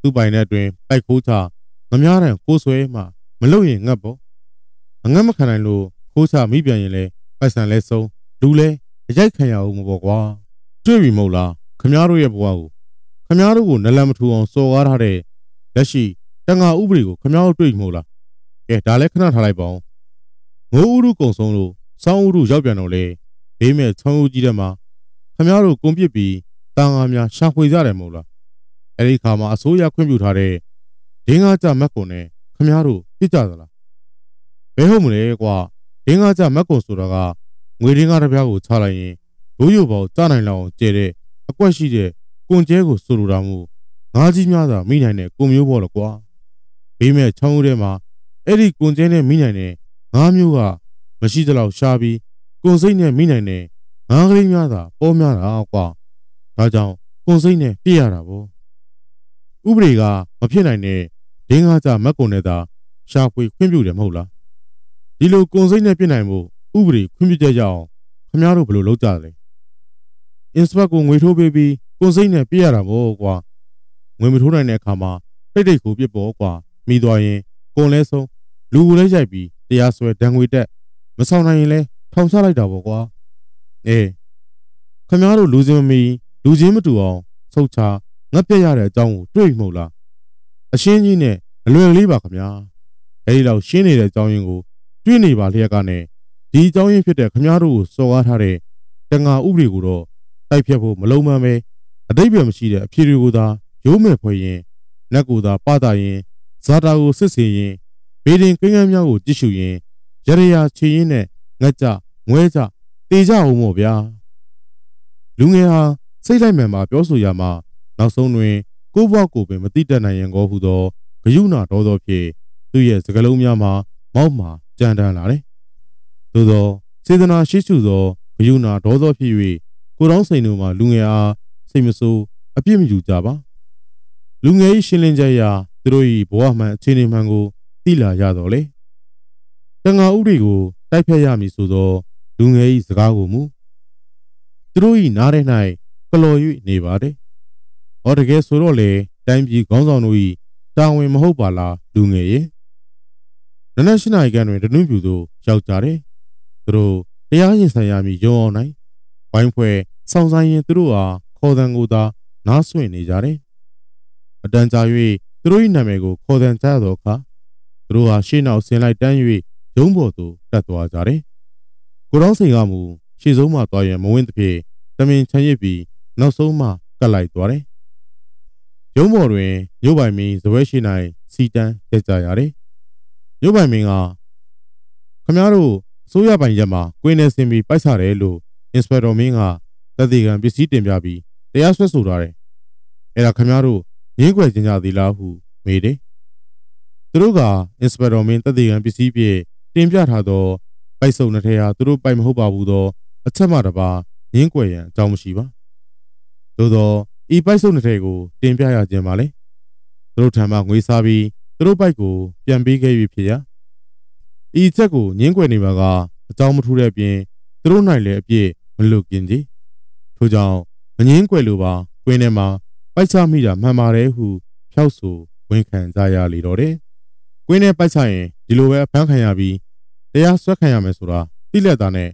သူ့ပိုင်တဲ့အတွင်းပိုက်ခိုးချငမားတန်ကိုဆွဲမှမလုံရင်ငတ်ပေါ့အငတ်မခံနိုင်လို့ခိုးချမိပြန်ရင်လေပိုက်ဆံလဲဆုံးလူလဲအရိုက်ခံရအောင်မပေါ့ကွာတွေ့ပြီမဟုတ်လားခမားတို့ရဲ့ဘဝကိုခမားတို့ကိုနလန်မထူအောင်စော်ကားထားတဲ့လက်ရှိတန်ငါဥပဒေကိုခမားတို့တွေ့ပြီမဟုတ်လားကဲဒါလဲခဏထားလိုက်ပါဦးငိုးဥရုကုံဆုံးလို့ဆောင်းဥရုရောက်ပြန်တော့လေဒေးမဲ့ဆောင်းဥကြီးတဲ့မှာခမရတို့ကုန်ပစ်ပြီးတန်ငါများရှာဖွေကြတယ်မဟုတ်လားအဲ့ဒီခါမှာအစိုးရခွင့်ပြုထားတဲ့ဒင်းငါကြမက်ကုန်နဲ့ခမရတို့ပြစ်ကြသလားဘဲဟုတ်မလဲကွာဒင်းငါကြမက်ကုန်ဆိုတာကငွေဒင်းငါတစ်ပြားကိုချလိုက်ရင်ဒိုးရိုပေါ်ကြားနိုင်လောက်ကျဲတဲ့အကွက်ရှိတဲ့ကွန်ကျဲကိုဆိုလိုတာမို့ငါးကြီးများသာမိနိုင်တဲ့ကွန်မျိုးပေါ်တော့ကွာဘေးမဲ့ချောင်းဦးထဲမှာအဲ့ဒီကွန်ကျဲနဲ့မိနိုင်တဲ့ငါးမျိုးကမရှိသလောက်ရှားပြီးကွန်စိတ်နဲ့မိနိုင်တဲ့ငါးကလေးများသာပေါများတာကွာဒါကြောင့်ကွန်စိတ်နဲ့ပြည့်ရတာပေါ့ဥပဒေကမဖြစ်နိုင်တဲ့ဒင်းငါးကြမက်ကွန်နဲ့သာရှာဖွေခွင့်ပြုတယ်မဟုတ်လားဒီလိုကွန်စိတ်နဲ့ပြည့်နိုင်မှုဥပဒေခွင့်ပြုချက်ရအောင်ခင်ဗျားတို့ဘယ်လိုလုပ်ကြလဲအင်စပတ်ကိုငွေထိုးပေးပြီးကွန်စိတ်နဲ့ပြည့်ရတာပေါ့ကွာငွေမထိုးနိုင်တဲ့အခါမှာတိတ်တိတ်ကိုပြစ်ပေါ်ကွာမိသွားရင်ကွန်လဲဆုံးလူကိုလဲရိုက်ပြီးတရားစွဲဒဏ်ငွေတက်မဆောင်နိုင်ရင်လဲထောင်ချလိုက်တာပေါ့ကွာအေးခမားတို့လူစင်မီလူချင်းမတူအောင်ဆုတ်ချငတ်ပြက်ရတဲ့အကြောင်းကိုတွေ့မှုလားအရှင်းကြီးနဲ့အလွယ်လေးပါခမားအဲဒီလောက်ရှင်းနေတဲ့အကြောင်းရင်းကိုတွေ့နေပါလျက်ကနဲ့ဒီအကြောင်းရင်းဖြစ်တဲ့ခမားတို့ကိုစော်ကားထားတဲ့တငါဥပဒေကိုတော့တိုက်ဖြတ်ဖို့မလုံးမမဲအတိတ်ပဲမရှိတဲ့အဖြေတွေကိုသာရိုးမဲ့ဖွဲ့ရင်နက်ကိုသာပတာရင်ဇာတာကိုစစ်စင်ရင်ဘေးဒင်ကိန်းကန်းများကိုကြည့်ရှုရင်ရရရာချေရင်နဲ့ငတ်ကြငွဲကြတေကြအောင်မို့ဗျာလူငယ်ဟာစိတ်လိုက်မှန်ပါပြောဆိုရမှာနောက်ဆုံးတွင် ကိုဘွားကိုပင်မတိတတ်နိုင်ရင်ကောဟုသောဂယုဏတော်သောဖြင့်သူ့ရဲ့စကလုံးများမှာမောက်မှာကြံတန်းလာတယ်သို့သောစေတနာရှိစုသောဂယုဏဒေါသောဖြစ်၍ကိုတောင်းစိန်တို့မှာလူငယ်အားစိတ်မဆိုးအပြစ်မယူကြပါလူငယ်၏ရှင်လင်းကြရာသူတို့၏ဘဝမှန်အခြေအနေမှန်ကိုသိလာရတော့လေတန်ဃာဥတွေကိုတိုက်ဖျက်ရမည်ဆိုသောလူငယ်၏စကားကိုမူသူတို့၏နားထဲ၌ကလော်၍နေပါတယ်။ဟောတကယ်ဆိုတော့လေတိုင်းပြည်ခေါင်းဆောင်တို့၏တာဝန်မဟုတ်ပါလားလူငယ်ရဲ့။နနက်၈နာရီခန့်တွင်တနုပြူသို့ရောက်ကြတယ်။သူတို့တရားရင်ဆိုင်ရမည်ရုံအောင်နိုင်ဝိုင်းဖွဲ့ဆောင်ဆိုင်ရင်သူတို့ဟာခေါ်တန်ကိုသာ နားဆွင့်နေကြတယ်။အတန်ကြာ၍သူတို့၏နာမည်ကိုခေါ်တန်ကြသောအခါသူတို့ဟာရှေ့နောက်ဆင်းလိုက်တန်း၍ဂျုံပေါ်သို့တက်သွားကြတယ်။ကိုတော့စိန်ကမူရှေ့ဆုံးမှသွားရန်မဝင်းတစ်ဖြင့်တမင်ချမ်းရစ်ပြီးနောက်ဆုံးမှကတ်လိုက်သွားတယ်။ရုံးပေါ်တွင်မြို့ပိုင်မင်းဇပွဲရှိနိုင်စီတန်းကြကြရတယ်။မြို့ပိုင်မင်းကခမားတို့အစိုးရပိုင်ရက်မှာကွင်းနေစင်ပြီးပိုက်ဆတယ်လို့အင်စပက်တော်မင်းကသက်သေခံပစ္စည်းတင်ပြပြီးတရားစွဲဆိုထားတယ်။အဲ့ဒါခမားတို့ငင်းကွယ်ခြင်းကြသည်လားဟုမေးတယ်။သူတို့ကအင်စပက်တော်မင်းသက်သေခံပစ္စည်းဖြင့်တင်ပြထားသောပိုက်စုံနှစ်ထဲဟာသူတို့ပိုက်မဟုတ်ပါဘူးသောအချက်မှတပါငင်းကွယ်ရန်အကြောင်းမရှိပါသို့သောဤပိုက်စုံနှစ်ထဲကိုတင်ပြရခြင်းပါလေသူတို့ထံမှငွေစားပြီးသူတို့ပိုက်ကိုပြန်ပေးခဲ့၍ဖြစ်ရဤချက်ကိုငင်းကွယ်နေပါကအကြောင်းမထူးတဲ့အပြင်သူတို့နိုင်လည်းအပြည့်မလွတ်ကင်းသည်ထို့ကြောင့်မငင်းကွယ်လိုပါကွင်းထဲမှာပိုက်ချမိတာမှန်ပါတယ်ဟုဖြောက်ဆိုဝန်ခံကြရလေတော့တယ်။ကွင်းထဲပိုက်ချရင်ဒီလိုပဲအဖမ်းခံရပြီးတရားဆွဲခံရမယ်ဆိုတာသိလက်သားနဲ့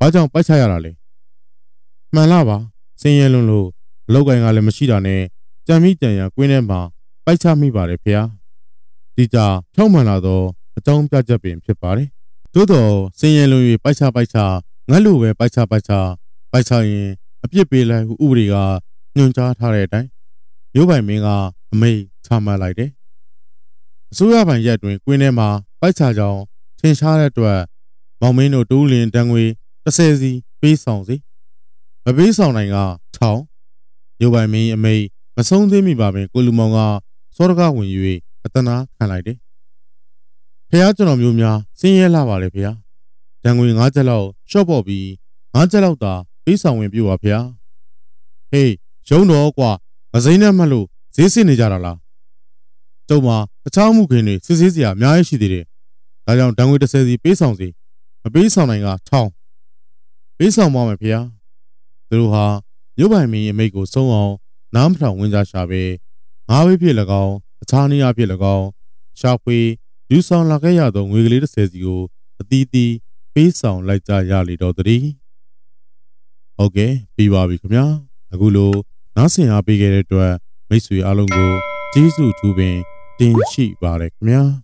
ဘာကြောင့်ပိုက်ချရတာလဲမှန်လားပါစင်ရဲလွန်းလို့အလောက်ကင်ကလည်းမရှိတာနဲ့ကြံမိကြံရကွင်းထဲမှာပိုက်ချမိပါတယ်ဖေ။ဒီကြာဖြောက်မှန်လာတော့အကြောင်းပြချက်ပင်ဖြစ်ပါတယ်။သို့တော့စင်ရဲလွန်၍ပိုက်ချပိုက်ချငတ်လို့ပဲပိုက်ချပိုက်ချပိုက်ချရင်အပြစ်ပေးလိုက်ဟုဥပဒေကညွှန်ကြားထားတဲ့အတိုင်းရိုးပိုင်မင်းကအမိန့်ချမှတ်လိုက်တယ်။အစိုးရပိုင်ရက်တွင်ကွင်းထဲမှာပိုက်ချကြောင်ထင်ရှားတဲ့အတွက်မောင်မင်းတို့တူးလင်တန်ငွေ30စီ ပေးဆောင်စီမပေးဆောင်နိုင်ကထောင်ရုပ်ပိုင်မင်းအမိတ်မဆုံးသေးမိပါပင်ကိုလူမောင်ကစောရကဝင်၍အတနာခံလိုက်တယ်ဖះကျွန်တော်မျိုးများစင်းရဲလာပါလေဖះတန်ငွေ9ချက်လောက်ရှော့ပေါ်ပြီး9ချက်လောက်သာပေးဆောင်ဝင်ပြပါဖះဟေးရုံတော်ကွာမစိမ့်နဲ့မှတ်လို့ဈေးစစ်နေကြတာလားကျုံမှာတခြားမှုခင်တွေစစ်ဆေးစရာအများကြီးရှိသေးတယ်။ဒါကြောင့်ဒဏ်ငွေ30စီပေးဆောင်စီမပေးဆောင်နိုင်ကထောင်းပေးဆောင်ပါမယ်ဖေယား။သူတို့ဟာမြို့ပိုင်မင်းရဲ့မိတ်ကိုဆုံးအောင်နားမထောင်ဝင်ကြရှာပဲငါးဘေးဖြစ်၎င်းအခြားနေရာဖြစ်၎င်းရှာဖွေလူဆောင်လာခဲ့ရသောငွေကလေး30စီကိုအတီးတီးပေးဆောင်လိုက်ကြရလေတော့တည်း။ဟုတ်ကဲ့ပြီးပါပြီခင်ဗျာ။အခုလိုနားဆင်အားပေးခဲ့တဲ့အတွက်မိတ်ဆွေအားလုံးကိုကျေးဇူးထူးပင်တင်ရှိပါရခင်ဗျာ။